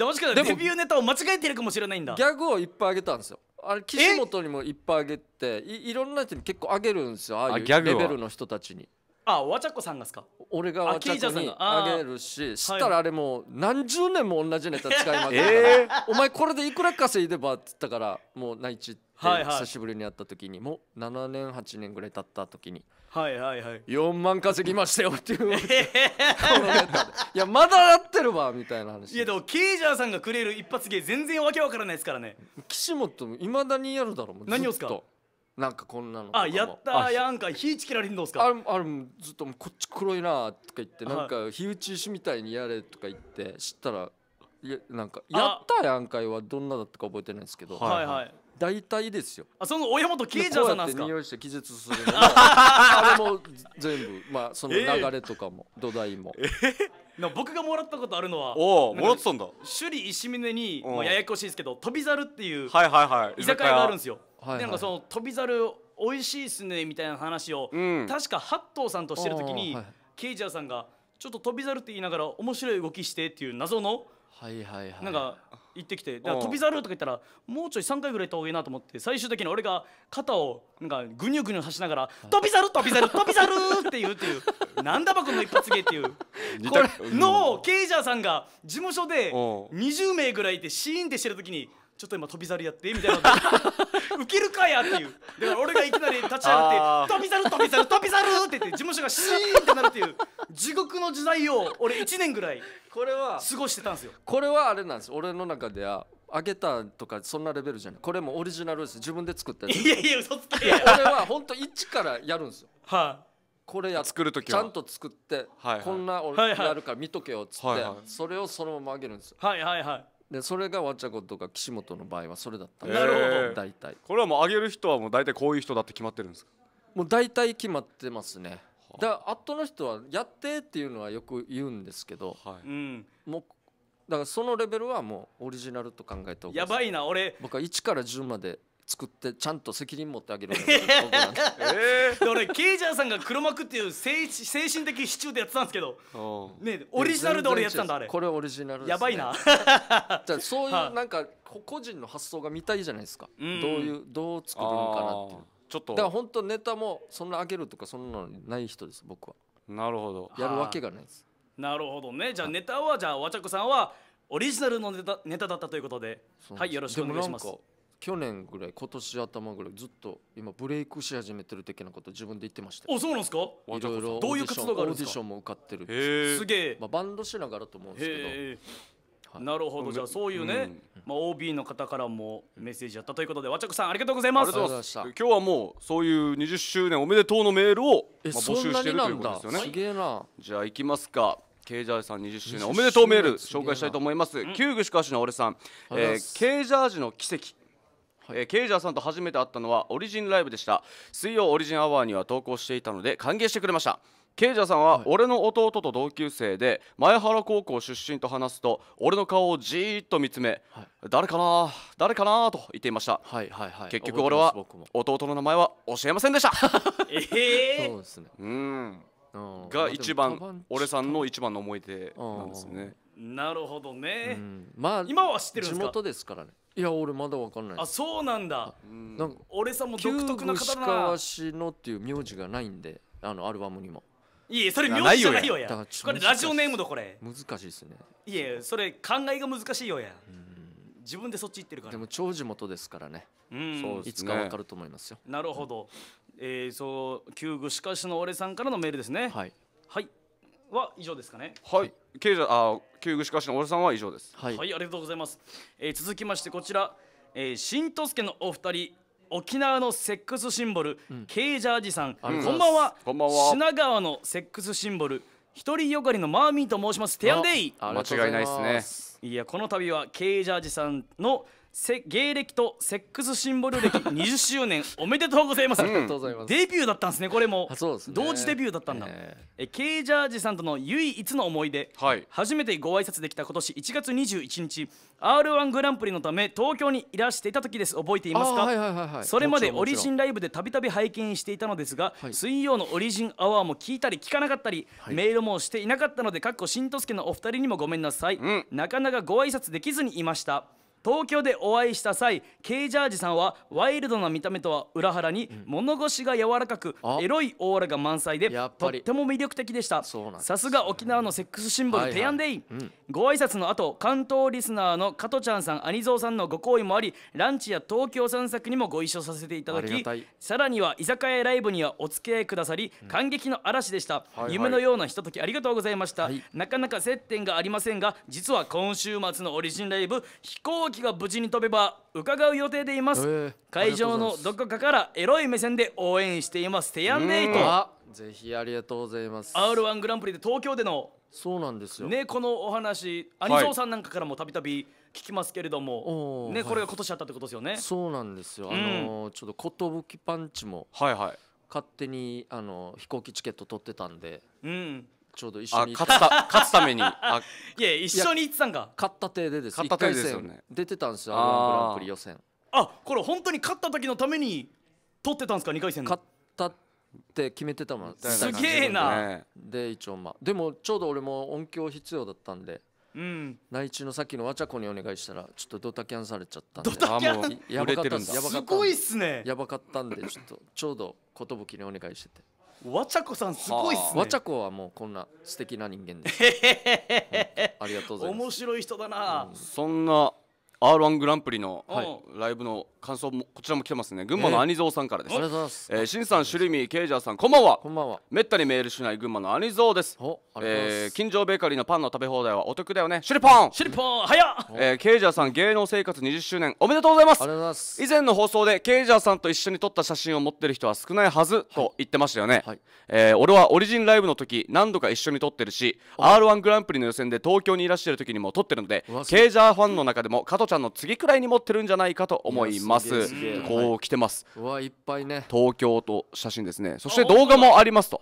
あもしかしたらデビューネタを間違えてるかもしれないんだギャグをいっぱいあげたんですよあれ岸本にもいっぱいあげていろんな人に結構あげるんですよああいうレベルの人たちにあわちゃっこさんがすか俺がわちゃこにあげるししたらあれもう何十年も同じネタ使いまくって、お前これでいくら稼いでばっつったからもう内地って久しぶりに会った時に、もう7年8年ぐらい経った時に「はいはいはい4万稼ぎましたよ」っていう、えー、いやまだやってるわみたいな話いやでもケイジャーさんがくれる一発芸全然わけわからないですからね岸本いまだにやるだろもう何をすかなんかこんなのあやったやんか火つけられんどうすかあるあるずっとこっち黒いなとか言ってなんか火打ち石みたいにやれとか言って知ったらやなんかやったやんかいはどんなだったか覚えてないんですけどはいはい大体ですよあその親元刑事さんなんですか匂いして気絶 するのあれも全部まあその流れとかも、えー、土台も、えー、な僕がもらったことあるのはおおもらってたんだ首里石峰に、まあ、ややこしいですけど飛び猿っていう、はいはいはい、居酒屋があるんですよはいはい、でなんかその飛び猿美味しいっすねみたいな話を、うん、確か八頭さんとしてる時に、ケイジャーさんが「ちょっと飛び猿って言いながら面白い動きして」っていう謎の。はいはいはい、なんか行ってきて「だから飛び猿」とか言ったらもうちょい3回ぐらい行った方がいいなと思って最終的に俺が肩をなんかぐにゅぐにゅしながら「飛び猿飛び猿飛び猿!」って言うっていう「なんだばくんの一発芸」っていうこれのケイジャーさんが事務所で20名ぐらいいてシーンってしてる時に「ちょっと今飛び猿やってみたいな 受けるかやっていうだから俺がいきなり立ち上がって飛び猿飛び猿飛び猿!」って言って事務所がシーンってなるっていう地獄の時代を俺1年ぐらいこれは過ごしてたんですよこれはあれなんです俺の中では上げたとかそんなレベルじゃないこれもオリジナルです自分で作ったやついやいや嘘つけ俺は本当一からやるんですよはい、これやっ作る時ちゃんと作って、はいはいこんな俺やるから見とけよっつって、はいはいそれをそのまま上げるんですよはいはいはいでそれがわちゃことか岸本の場合はそれだったなるほど大体これはもう上げる人はもう大体こういう人だって決まってるんですかもう大体決まってますねだあとの人はやってっていうのはよく言うんですけど、はいうん、もうだからそのレベルはもうオリジナルと考えておやばいな俺僕は1から10まで作ってちゃんと責任持ってあげるえー、俺ケイジャーさんが黒幕っていう精精神的支柱でやってたんですけど、ね、オリジナルで俺やってたんだあれこれオリジナル、ね、やばいなじゃそういうなんか個人の発想が見たいじゃないですか、うん、どういうどう作るのかなっていうちょっとだから本当ネタもそんな上げるとかそんなのない人です僕はなるほどやるわけがないですなるほどねじゃあネタはじゃあゃこさんはオリジナルのネタネタだったということではいよろしくお願いします去年ぐらい今年頭ぐらいずっと今ブレイクし始めてる的なこと自分で言ってましたおそうなんですかいろいろどういう活動があるんですかオーディションも受かってるすげえ、まあ、バンドしながらと思うんですけど、はい、なるほどじゃあそういうね、うん、まあ、OB の方からもメッセージあったということで和くさんありがとうございます今日はもうそういう20周年おめでとうのメールを、募集してるということですよねすげえなじゃあいきますかケイジャージさん20周年おめでとうメール紹介したいと思います、うん、旧具し川市の俺さん、えー、ケイジャージの奇跡えー、ケイジャーさんと初めて会ったのはオリジンライブでした水曜オリジンアワーには投稿していたので歓迎してくれましたケイジャーさんは俺の弟と同級生で前原高校出身と話すと俺の顔をじーっと見つめ、誰かな誰かなと言っていました、はいはいはい、結局俺は弟の名前は教えませんでしたえ えー、そうですねうんが一番俺さんの一番の思い出なんですねなるほどね、うん、まあ今は知ってるんですか地元ですからねいや俺まだわかんないあそうなんだなんか俺さんも独特な方だな川のっていう名字がないんであのアルバムにもいえそれ名字じゃないよやこれラジオネームだこれ難しいですねいえそれ考えが難しいよや自分でそっち行ってるからでも長寿元ですからねうんいつかわかると思いますよなるほど、えー、そう旧ぐ、しかしの俺さんからのメールですねはい、はいは以上ですかねはい経済あ旧具志川市の小田さんは以上ですはい、はい、ありがとうございます、えー、続きましてこちら、えー、新都助のお二人沖縄のセックスシンボル、うん、ケイジャージさん、こんばんはこんばんは品川のセックスシンボル一人よがりのマーミーと申しますテアンデイ間違いないですねいやこの度はケイジャージさんの「芸歴とセックスシンボル歴20 周年おめでとうございます、うデビューだったんですねこれも、ね、同時デビューだったんだ、えー、イジャージさんとの唯一の思い出、はい、初めてご挨拶できた今年1月21日 r 1グランプリのため東京にいらしていた時です覚えていますか、はいはい、それまでオリジンライブでたびたび拝見していたのですが、水曜のオリジンアワーも聞いたり聞かなかったり、メールもしていなかったのでかっこしんとすけのお二人にもごめんなさい、うん、なかなかご挨拶できずにいました東京でお会いした際ケイジャージさんはワイルドな見た目とは裏腹に、物腰が柔らかくエロいオーラが満載でとっても魅力的でしたさすが沖縄のセックスシンボル提案でいい、ご挨拶の後関東リスナーの加トちゃんさんアニゾーさんのご好意もありランチや東京散策にもご一緒させていただきさらには居酒屋ライブにはお付き合いくださり、感激の嵐でした、夢のようなひとときありがとうございました、なかなか接点がありませんが実は今週末のオリジンライブ飛行機が無事に飛べば伺う予定でいます、えー、会場のどこかからエロい目線で応援していますテヤンデイトぜひありがとうございます R1 グランプリで東京でのそうなんですよねこのお話アニソンさんなんかからもたびたび聞きますけれども、はい、ねこれが今年あったってことですよね、はい、そうなんですよ、あのちょっと寿パンチもはいはい勝手にあの飛行機チケット取ってたんで、うん、ちょうど一緒に勝った勝つためにあ いや一緒に行ってたんか勝った手でです勝った手ですよね戦出てたんですよあのグランプリ予選あこれ本当に勝った時のために取ってたんですか2回戦勝ったって決めてたもんすげえなで一応まあでもちょうど俺も音響必要だったんでうん内中のさっきのわちゃこにお願いしたらちょっとドタキャンされちゃったんでドタキャンもやばかったんですやばかったごいっすねやばかったんでちょっとちょうど寿にお願いしててわちゃこさんすごいっすねわちゃこはもうこんな素敵な人間です ありがとうございます面白い人だな、うん、そんな r 1グランプリのライブの感想もこちらも来てますね群馬のアニゾーさんからです、えー、ありがとうございます、えー、さんシュリミーケイジャーさんこんばんはこんばんはめったにメールしない群馬のアニゾーですえ近所ベーカリーのパンの食べ放題はお得だよねシュリポンシュリポン早っ、えー、ケイジャーさん芸能生活20周年おめでとうございますありがとうございます以前の放送でケイジャーさんと一緒に撮った写真を持ってる人は少ないはずと言ってましたよね、はい、えー、俺はオリジンライブの時何度か一緒に撮ってるし r 1グランプリの予選で東京にいらっしゃる時にも撮ってるのでケイジャーファンの中でも加トちゃんゃんの次くらいに持ってるんじゃないかと思いますこう来てます、はい、いっぱいね東京と写真ですねそして動画もありますと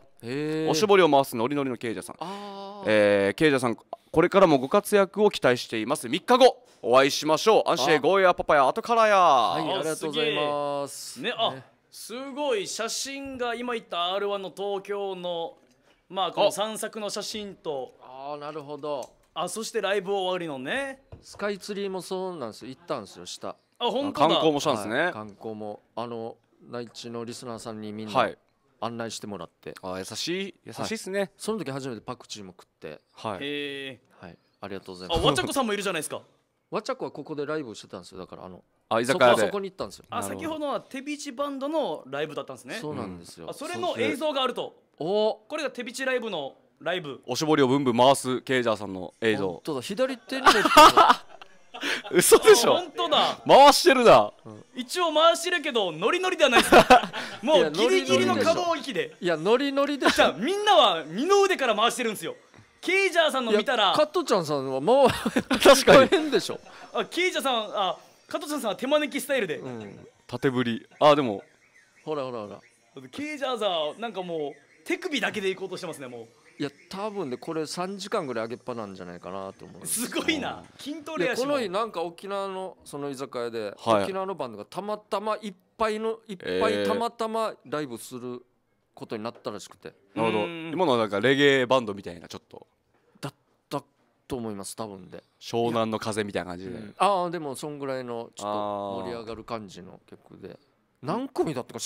おしぼりを回すノリノリのケイジャさんえー、ケイジャさんこれからもご活躍を期待しています3日後お会いしましょうアンシエゴーヤパパや後からやはいありがとうございますねあ、ね、すごい写真が今言った R1 の東京のまあこの散策の写真とああなるほどあそしてライブ終わりのねスカイツリーもそうなんですよ行ったんですよ下あ本当だ観光もしたんですね、はい、観光もあの内地のリスナーさんにみんな、案内してもらってあ優しい優しいですね、はい、その時初めてパクチーも食ってはいへはい、ありがとうございますあわちゃこさんもいるじゃないですか わちゃこはここでライブしてたんですよだからあのあ居酒屋でそこに行ったんですよあ先ほどは手ビバンドのライブだったんですねそうなんですよ、うん、あそれの映像があるとおこれが手ビライブのライブおしぼりをぶんぶん回すケイジャーさんの映像本当だ左手に 嘘でしょ本当だ回してるな、うん、一応回してるけどノリノリではないですか もうギリギリの可動域でいやノリノリでじゃみんなは二の腕から回してるんですよケイジャーさんの見たらカットちゃんさんはもう確かに変でしょあケイジャーさんあ加藤ちゃんさんは手招きスタイルで、うん、縦振りあでもほらほらほらケイジャーさんなんかもう手首だけでいこうとしてますねもういや多分でこれ3時間ぐらい揚げっぱなんじゃないかなと思うすごいな筋トレやしこの日なんか沖縄のその居酒屋で、はい、沖縄のバンドがたまたまいっぱいのいっぱいたまたまライブすることになったらしくて、えー、なるほど今のなんかレゲエバンドみたいなちょっとだったと思います多分で湘南の風みたいな感じで、うん、ああでもそんぐらいのちょっと盛り上がる感じの曲で何組だったか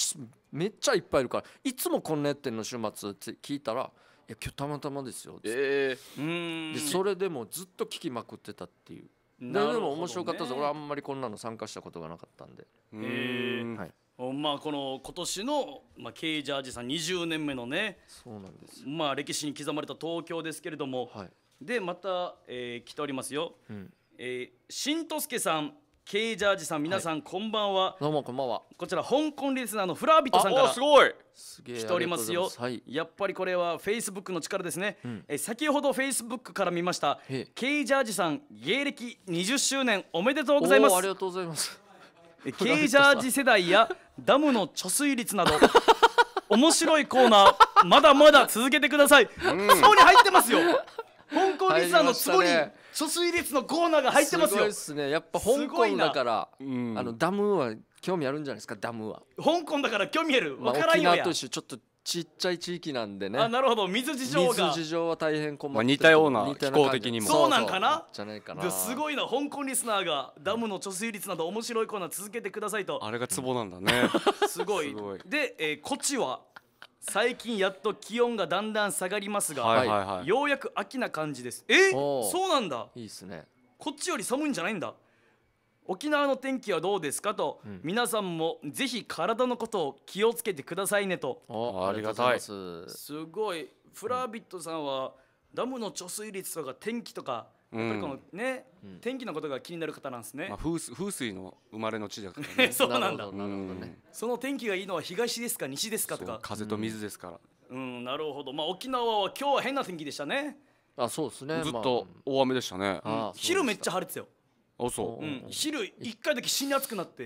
めっちゃいっぱいいるからいつもこんなやってんの週末って聞いたら「いや今日たまたまですよ」えー、でそれでもずっと聞きまくってたっていう。ね、でも面白かったです、俺あんまりこんなの参加したことがなかったんで。へえ、はい、まあこの今年の、まあ、ケイジャージさん20年目のねそうなんですまあ歴史に刻まれた東京ですけれども、はい、でまた、えー、来ておりますよ、うんえー、しんとすけさんケイジャージさん皆さん、はい、こんばんはどうもこんばんはこちら香港リスナーのフラービットさんからすごい来ておりますよはい、やっぱりこれはフェイスブックの力ですね、うん、え先ほどフェイスブックから見ましたケイジャージさん芸歴20周年おめでとうございますありがとうございますケイジャージ世代やダムの貯水率など 面白いコーナーまだまだ続けてください、うん、そうに入ってますよ香港リスナーの都合に貯水率のコーナーが入ってますよすごいっすねやっぱ香港だからあのダムは興味あるんじゃないですかダムは香港だから興味ある分からんよや、まあ、沖縄と一緒ちょっとちっちゃい地域なんでねあなるほど水事情が水事情は大変困って、まあ、似たような気候的にもそうなんかなじゃないかなすごいな香港リスナーがダムの貯水率など面白いコーナー続けてくださいとあれがツボなんだね すごいで、えー、こっちは最近やっと気温がだんだん下がりますが、はいはいはい、ようやく秋な感じですえそうなんだいいっすねこっちより寒いんじゃないんだ沖縄の天気はどうですかと、うん、皆さんもぜひ体のことを気をつけてくださいねとありがたいすごいフラービットさんは、ダムの貯水率とか天気とかやっぱりこのね、天気のことが気になる方なんですね、まあ、風風水の生まれの地だから、ね、そうなんだ、ね、その天気がいいのは東ですか西ですかとか風と水ですから、うん、なるほどまあ沖縄は今日は変な天気でしたねあそうですねずっと大雨でしたね、昼めっちゃ晴れてたよあそう、うん、昼一回だけ死に暑くなって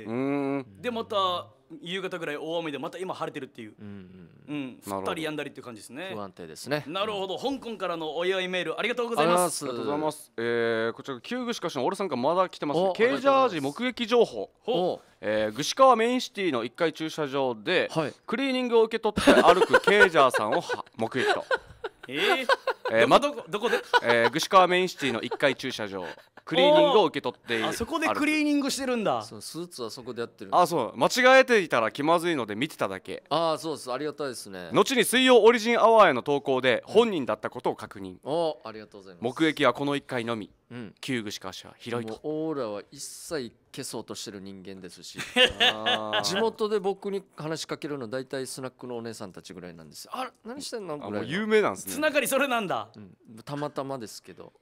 でまた夕方ぐらい大雨でまた今晴れてるっていう、うんうん、うん、降ったりやんだりっていう感じですね不安定ですねなるほど、香港からのお祝いメールありがとうございますありがとうございますえー、こちらキューグシの俺さんからまだ来てますケージャージ目撃情報ほうえー、串川メインシティの1階駐車場で、はい、クリーニングを受け取って歩くケージャーさんを目撃と えーえー、まどどこで、えー、串川メインシティの1階駐車場クリーニングを受け取っているあそこでクリーニングしてるんだそうスーツはそこでやってるあそう間違えていたら気まずいので見てただけああそうですありがたいですね後に水曜オリジンアワーへの投稿で本人だったことを確認、おありがとうございます目撃はこの1回のみ、うん、旧串川市は広いとオーラは一切消そうとしてる人間ですし 地元で僕に話しかけるの大体スナックのお姉さんたちぐらいなんですあ何してんのぐらい有名なんですねつながりそれなんだん、たまたまですけど、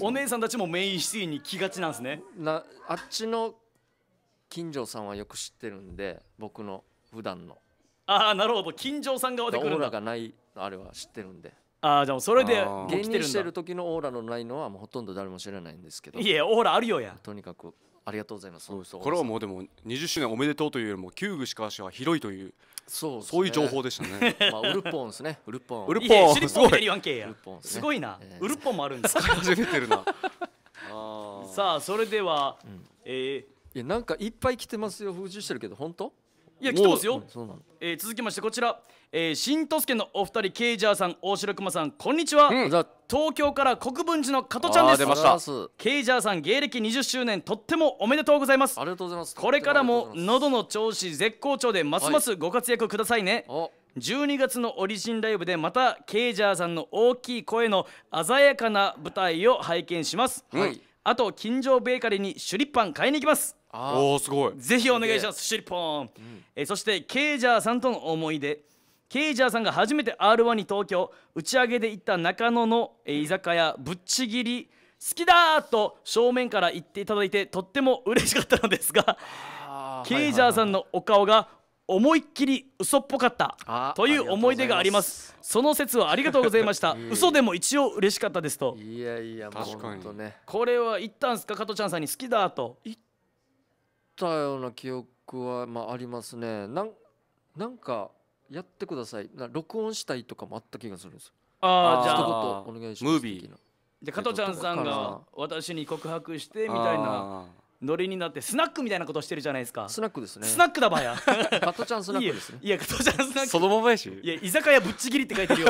お姉さんたちもメインシティに来がちなんですねなあっちの金城さんはよく知ってるんで僕の普段のああなるほど金城さん側で来るオーラがないあれは知ってるんでああじゃあもそれで芸て人るしてる時のオーラのないのはもうほとんど誰も知らないんですけどいやオーラあるよやとにかくありがとうございますそうこれはもうでも20周年おめでとうというよりも旧具しかしは広いというそう、ね、そういう情報でしたね。まあウルポンですね。ウルポン。ウルポン。すごい。すごいな。ウルポンもあるんですか。初めてるな。あさあそれでは、うん、えー、いやなんかいっぱい来てますよ。封じしてるけど本当？いや来てますよ、えー、続きましてこちら、えー、新都市のお二人ケイジャーさん大城くまさんこんにちは、うん、東京から国分寺の加トちゃんですケイジャーさん芸歴20周年とってもおめでとうございますありがとうございますこれからも喉の調子絶好調でますますご活躍くださいね、はい12月のオリジンライブでまたケイジャーさんの大きい声の鮮やかな舞台を拝見します、はい、あと金城ベーカリーにシュリッパン買いに行きますおおすごいぜひお願いしますシリポン、うん、えそしてケイジャーさんとの思い出ケイジャーさんが初めて r 1に東京打ち上げで行った中野の、え居酒屋ぶっちぎり好きだと正面から言っていただいてとっても嬉しかったのですがケイジャーさんのお顔が思いっきり嘘っぽかったという思い出がありますその説はありがとうございました 嘘でも一応嬉しかったですといやいや確かにこれは言ったんすか加トちゃんさんに好きだと言ったような記憶は、まあ、ありますねなんなんかやってくださいな録音したいとかもあった気がするんですああじゃあ一言お願いしますムービーの。加トちゃんさんが私に告白してみたいなノリになってスナックみたいなことしてるじゃないですかスナックですねスナックだばや 加トちゃんスナックですねいや加トちゃんスナックそのままやしいや居酒屋ぶっちぎりって書いてるよ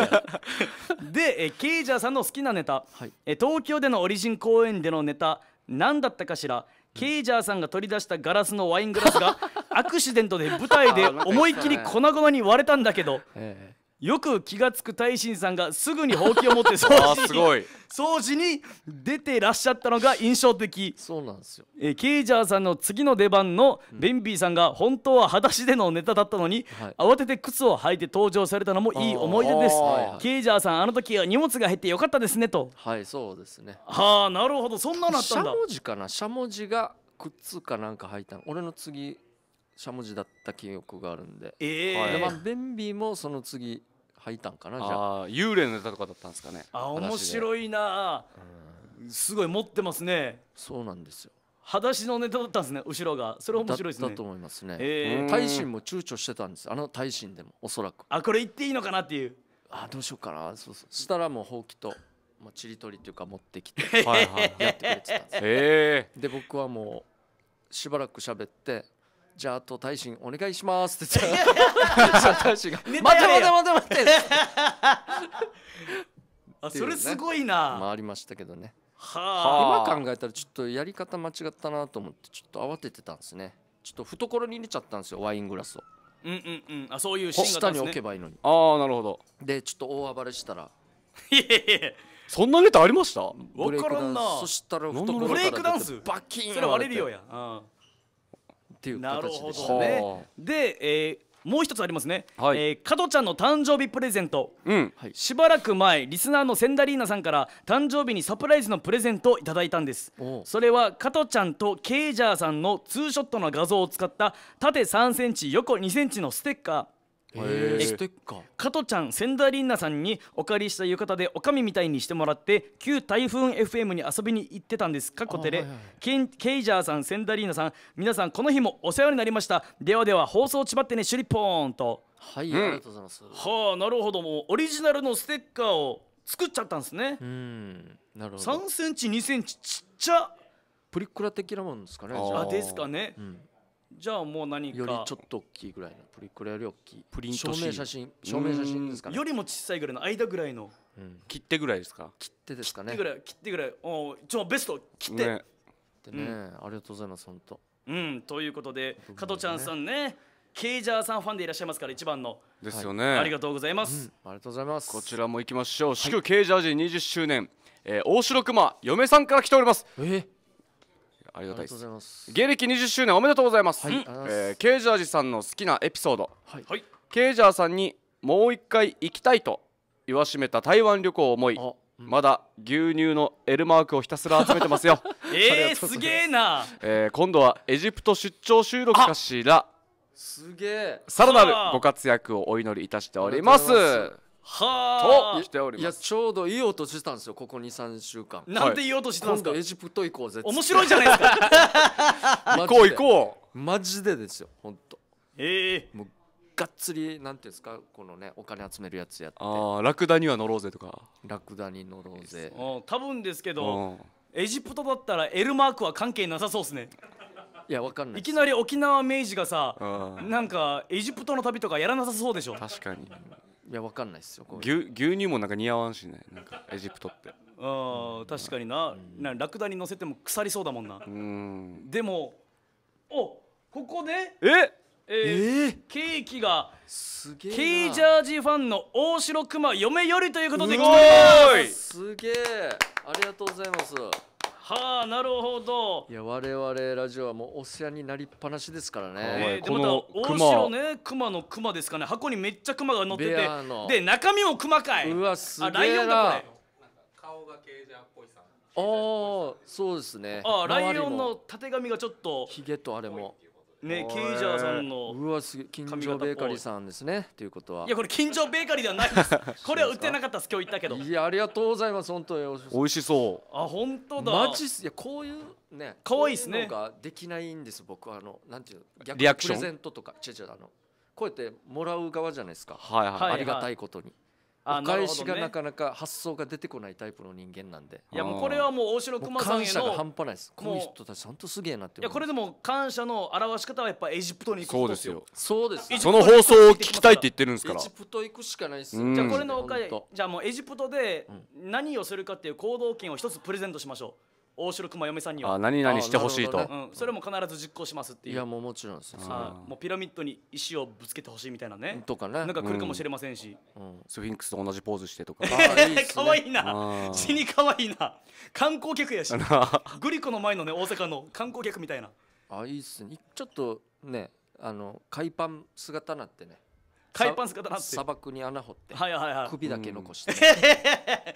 でえケイジャーさんの好きなネタ、はい、え東京でのオリジン公演でのネタ何だったかしらケイジャーさんが取り出したガラスのワイングラスがアクシデントで舞台で 思いっきり粉々に割れたんだけど、えよく気が付く大臣さんがすぐにほうきを持って掃除 すごい掃除に出てらっしゃったのが印象的そうなんですよ、えケイジャーさんの次の出番のベンビーさんが本当は裸足でのネタだったのに、うん、慌てて靴を履いて登場されたのもいい思い出です、ケイジャーさんあの時は荷物が減ってよかったですねとはいそうですねはあなるほどそんなのあったんだしゃもじかなしゃもじが靴かなんか履いた俺の次しゃもじだった記憶があるんで、えー、でまあ、ベンビーもその次入ったんかなじゃあ幽霊のネタとかだったんですかねあ面白いな、すごい持ってますねそうなんですよ裸足のネタだったんですね後ろがそれ面白いですねだと思いますね、えー、大臣も躊躇してたんですあの大臣でもおそらくあこれ言っていいのかなっていうあどうしようかなそうそうしたらもうほうきとまあ、ちりとりというか持ってきてはい、やってくれてたんです、えー、で僕はもうしばらく喋ってじゃあと大臣お願いします」って言ったら大臣が「待て待て待て待て」あそれすごいな回りましたけどねはあ今考えたらちょっとやり方間違ったなと思ってちょっと慌ててたんですねちょっと懐に入れちゃったんですよワイングラスをうんうんうんあそういうシーンが下に置けばいいのにああなるほどでちょっと大暴れしたらいえいえ。そんなネタありました分からんなそしたら懐ブレインスバキンそれ割れるよや、うんっていう形でしたね。で、えー、もう一つありますね、はい、えー、加トちゃんの誕生日プレゼント、うん、しばらく前リスナーのセンダリーナさんから誕生日にサプライズのプレゼントをいただいたんですそれは加藤ちゃんとケイジャーさんのツーショットの画像を使った縦3センチ横2センチのステッカーステッカー加トちゃん千田琳ナさんにお借りした浴衣でおかみみたいにしてもらって旧台風 FM に遊びに行ってたんですかこてれ、ケイジャーさん千田琳ナさん皆さんこの日もお世話になりましたではでは放送ちばってねシュリポーンとはい、うん、ありがとうございますはあなるほどもうオリジナルのステッカーを作っちゃったんですねうんなるほど3センチ2センチちっちゃプリクラ的なもんですかねあですかね、うん、じゃあもう何かよりちょっと大きいぐらいのプリクラより大きいプリント証明写真照明写真ですかねよりも小さいぐらいの間ぐらいの、うん、切手ぐらいですか切手ですかね切手ぐらい切手ぐらいおちょベスト切手、ね、でね、うん、ありがとうございます本当うんということで加藤ちゃんさんねケイジャーさんファンでいらっしゃいますから一番のですよね、はい、ありがとうございます、うん、ありがとうございますこちらも行きましょう、はい、ケイジャー人20周年、えー、大城熊嫁さんから来ておりますえーありがたいです芸歴20周年おめでとうございます、えケージャージさんの好きなエピソード、はい、ケージャーさんにもう一回行きたいと言わしめた台湾旅行を思い、まだ牛乳の L マークをひたすら集めてますよ えー、すげえな、え今度はエジプト出張収録かしらすげえさらなるご活躍をお祈りいたしておりますはあと来ておりいやちょうどいい音してたんですよここ二三週間なんでいい音してたんです今か度エジプト行こうぜ面白いじゃないですか 行こう行こうマジでですよ本当ええもうがっつりなんていうんですかこのねお金集めるやつやってああラクダには乗ろうぜとかラクダに乗ろうぜうん多分ですけどエジプトだったらエルマークは関係なさそうですねいやわかんないいきなり沖縄明治がさなんかエジプトの旅とかやらなさそうでしょ確かにいやわかんないですよ牛牛乳もなんか似合わんしねなんかエジプトってああ確かにな,、なラクダに乗せても腐りそうだもんなうんでもおここでええー、えー、ケーキがすげえケイジャージファンの大城くま嫁よりということで来てますすげえありがとうございますはあなるほどいや我々ラジオはもうお世話になりっぱなしですからね、えー、でまた大城ね熊の熊ですかね箱にめっちゃ熊が乗っててで中身も熊かいうわすげえなライオン顔がケージャーっぽいああそうですねあライオンのたてがみがちょっとひげとあれもねキージャーさんのうわすげ金城ベーカリーさんですねということはいやこれ金城ベーカリーではないです これは売ってなかったです今日行ったけどいやありがとうございます本当に美味しそうあ本当だマジいやこういうね可愛いですねできないんです僕あのなんていう逆リアクションプレゼントとか違う違うあのこうやってもらう側じゃないですかはい、はい、ありがたいことに、はいはいお返しがなかなか発想が出てこないタイプの人間なんでいやもうこれはもう大城熊さんへの感謝が半端ないですこの人たち本当すげえなっていやこれでも感謝の表し方はやっぱエジプトに行くそうですよそうですその放送を聞きたいって言ってるんですからエジプト行くしかないですじゃあこれのおかげじゃあもうエジプトで何をするかっていう行動権を一つプレゼントしましょう大城くま嫁さんにはあ何々してほしいと、うん、それも必ず実行しますっていいやもうもちろんです、あもうピラミッドに石をぶつけてほしいみたいなねとかねなんか来るかもしれませんし、うん、スフィンクスと同じポーズしてとかか いいねいな死に可愛いな観光客やしグリコの前のね大阪の観光客みたいなあいいっすねちょっとねあの海パン姿になってね海パン姿なって砂漠に穴掘ってはいはいはい首だけ残して、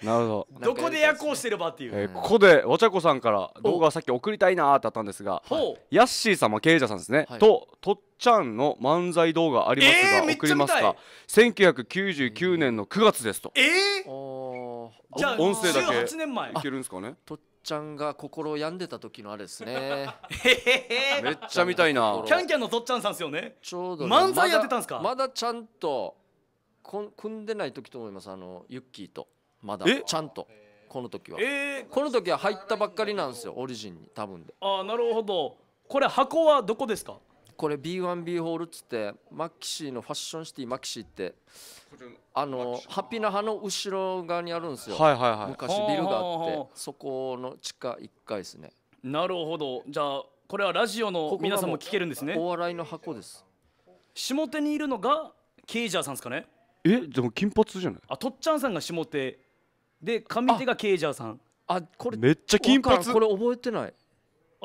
なるほどどこで夜行してればっていう、えー、ここでわちゃこさんから動画をさっき送りたいなーってあったんですが、はい、ヤッシー様ケイジャさんですね、はい、ととっちゃんの漫才動画ありますが、えー、送りますか1999年の9月ですとええー、じゃあ音声だけいけるんですかねとっちゃんが心を病んでた時のあれですね めっちゃ見たいなキャンキャンのとっちゃんさんですよねちょうど、ね、漫才やってたんですかまだちゃんとこん組んでない時と思いますあのユッキーとまだちゃんとこの時は、えー、この時は入ったばっかりなんですよオリジンに多分でああなるほどこれ箱はどこですかこれ B1B ホールっつってマキシーのファッションシティマキシーってあのハッピーな派の後ろ側にあるんですよ、はいはいはい、昔ビルがあってそこの地下1階ですねなるほどじゃあこれはラジオの皆さんも聞けるんですねお笑いの箱です下手にいるのがケイジャーさんですかねえでも金髪じゃないあとっちゃんさんが下手で上手がケイジャーさんあこれめっちゃ金髪これ覚えてない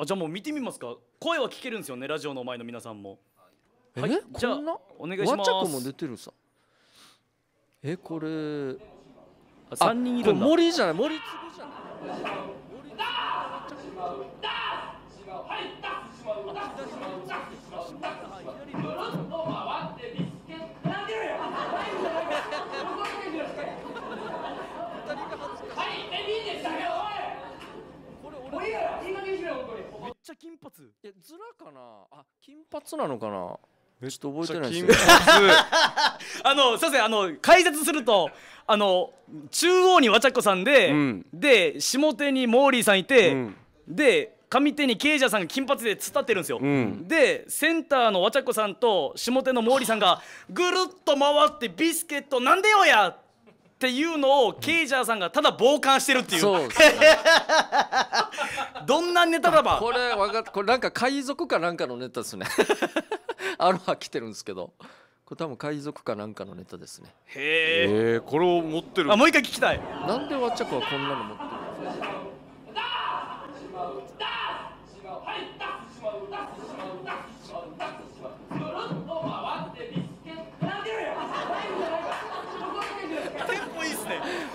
あじゃあもう見てみますか声は聞けるんですよねラジオの前の皆さんもえ、はい、じゃあお願いしますも出てるさえこれあ3人いるんだ森じゃない森粒じゃないちゃ金髪いやズラかなあ金髪なのかなっ覚えてないですよ あのすいませんあの解説するとあの中央にわちゃっこさんで、うん、で下手にモーリーさんいて、うん、で上手にケイジャーさんが金髪で突っ立ってるんですよ、うん、でセンターのわちゃっこさんと下手のモーリーさんがぐるっと回ってビスケットなんでよやっっていうのをケイジャーさんがただ傍観してるっていううです、どんなネタだばこれわかこれなんか海賊かなんかのネタですね アロハ来てるんですけどこれ多分海賊かなんかのネタですねへえこれを持ってるあもう一回聞きたいなんでわっちゃこはこんなの持って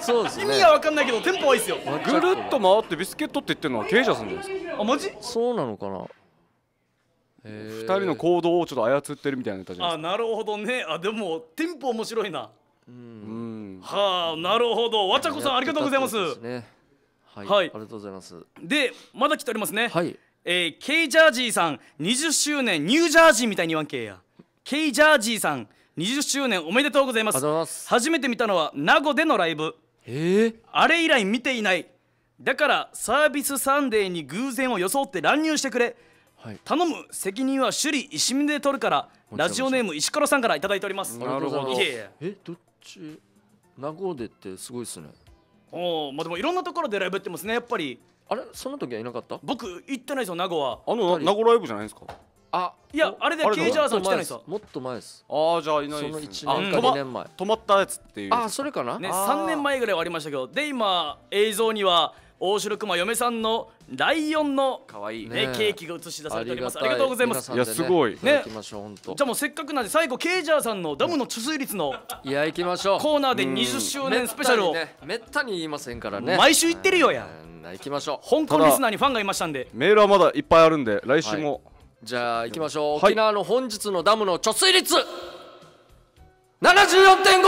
そうですね意味は分かんないけどテンポはいいっすよぐるっと回ってビスケットって言ってるのはケイジャさんじゃないですかあマジそうなのかな2人の行動をちょっと操ってるみたいなネタじゃないですかあなるほどねあでもテンポ面白いなうんはあなるほどわちゃこさんありがとうございますはい、はい、ありがとうございますでまだ来ておりますねはいえー、ケイジャージーさん20周年ニュージャージーみたいに言わんけやケイジャージーさん20周年おめでとうございます初めて見たのは名護でのライブえあれ以来見ていないだからサービスサンデーに偶然を装って乱入してくれ、はい、頼む責任は首里石見で取るからラジオネーム石ころさんから頂いておりますなるほどえどっち名護でってすごいですねおおまあでもいろんなところでライブやってますねやっぱりあれその時はいなかった僕行ってないですよ名護はあの名護ライブじゃないですかあいやあれでケイジャーさん来てないですもっと前ですああじゃあいないその1年前止まったやつっていうあそれかなね3年前ぐらいはありましたけどで今映像には大城くま嫁さんのライオンのかわいいねケーキが映し出されておりますありがとうございますいやすごいねじゃあもうせっかくなんで最後ケイジャーさんのダムの貯水率のいや行きましょうコーナーで20周年スペシャルをめったに言いませんからね毎週行ってるよや行きましょう香港リスナーにファンがいましたんでメールはまだいっぱいあるんで来週もじゃあ行きましょう、はい、沖縄の本日のダムの貯水率74.5%、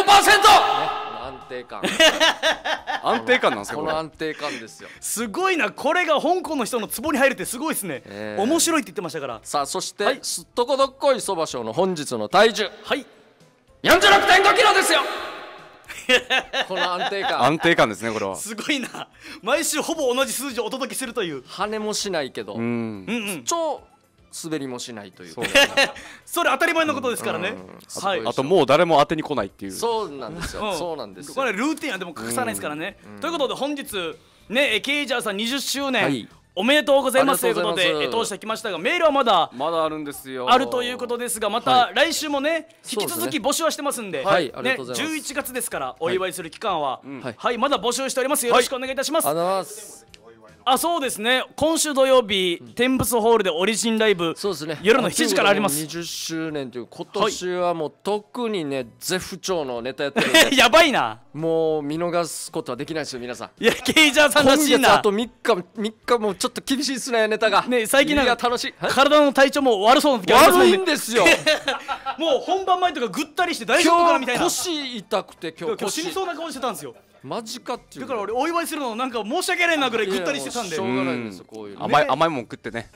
安定感 安定感なんですかこの安定感ですよすごいなこれが香港の人の壺に入るってすごいですね、えー、面白いって言ってましたからさあそして、はい、すっとこどっこいそば商の本日の体重はい46.5キロですよ この安定感安定感ですねこれはすごいな毎週ほぼ同じ数字をお届けするという跳ねもしないけどうんうん、うん、超滑りもしないという それ当たり前のことですからね、うんうんはい、あともう誰も当てに来ないっていうそうなんですよ、そうなんですこれルーティンはでも隠さないですからね、ということで本日ねえケイジャーさん20周年、はいおめでとうございますということで通してきましたがメールはまだまだあるんですよあるということですがまた来週もね、はい、引き続き募集はしてますんで、ね、はい、ね、11月ですからお祝いする期間は、はい、はい、まだ募集しておりますよろしくお願いいたします、ありがとうござい、ます、あそうですね今週土曜日、うん、天仏ホールでオリジンライブそうですね夜の7時からあります20周年という今年はもう、特にね絶不調のネタやってる やばいなもう見逃すことはできないですよ皆さんいやケイジャーさんらしいなあと3日3日もちょっと厳しいっすねネタがね最近なんか楽しい体の体調も悪そうな時あり悪いんですよ もう本番前とかぐったりして大丈夫かなみたいな腰痛くて今日今日死にそうな顔してたんですよマジかっていうだから俺お祝いするのなんか申し訳ないなぐらいぐったりしてたんでしょうがないんですよこういう甘い甘いもん食ってね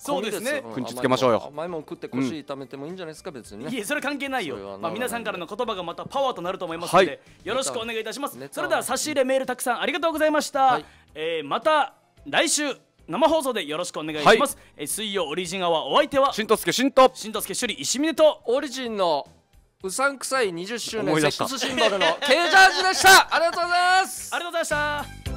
そうですね。くんちつけましょうよ。甘いもん食って腰痛めてもいいんじゃないですか、別にね。いえ、それ関係ないよ。まあ、皆さんからの言葉がまたパワーとなると思いますので、よろしくお願いいたします。それでは差し入れメールたくさんありがとうございました。はえまた来週。生放送でよろしくお願いします。え水曜オリジンアワーお相手はしんとすけしんとしんとすけしゅり石峰とオリジンのうさんくさい20周年セックスシンバルの K ジャージでしたありがとうございますありがとうございました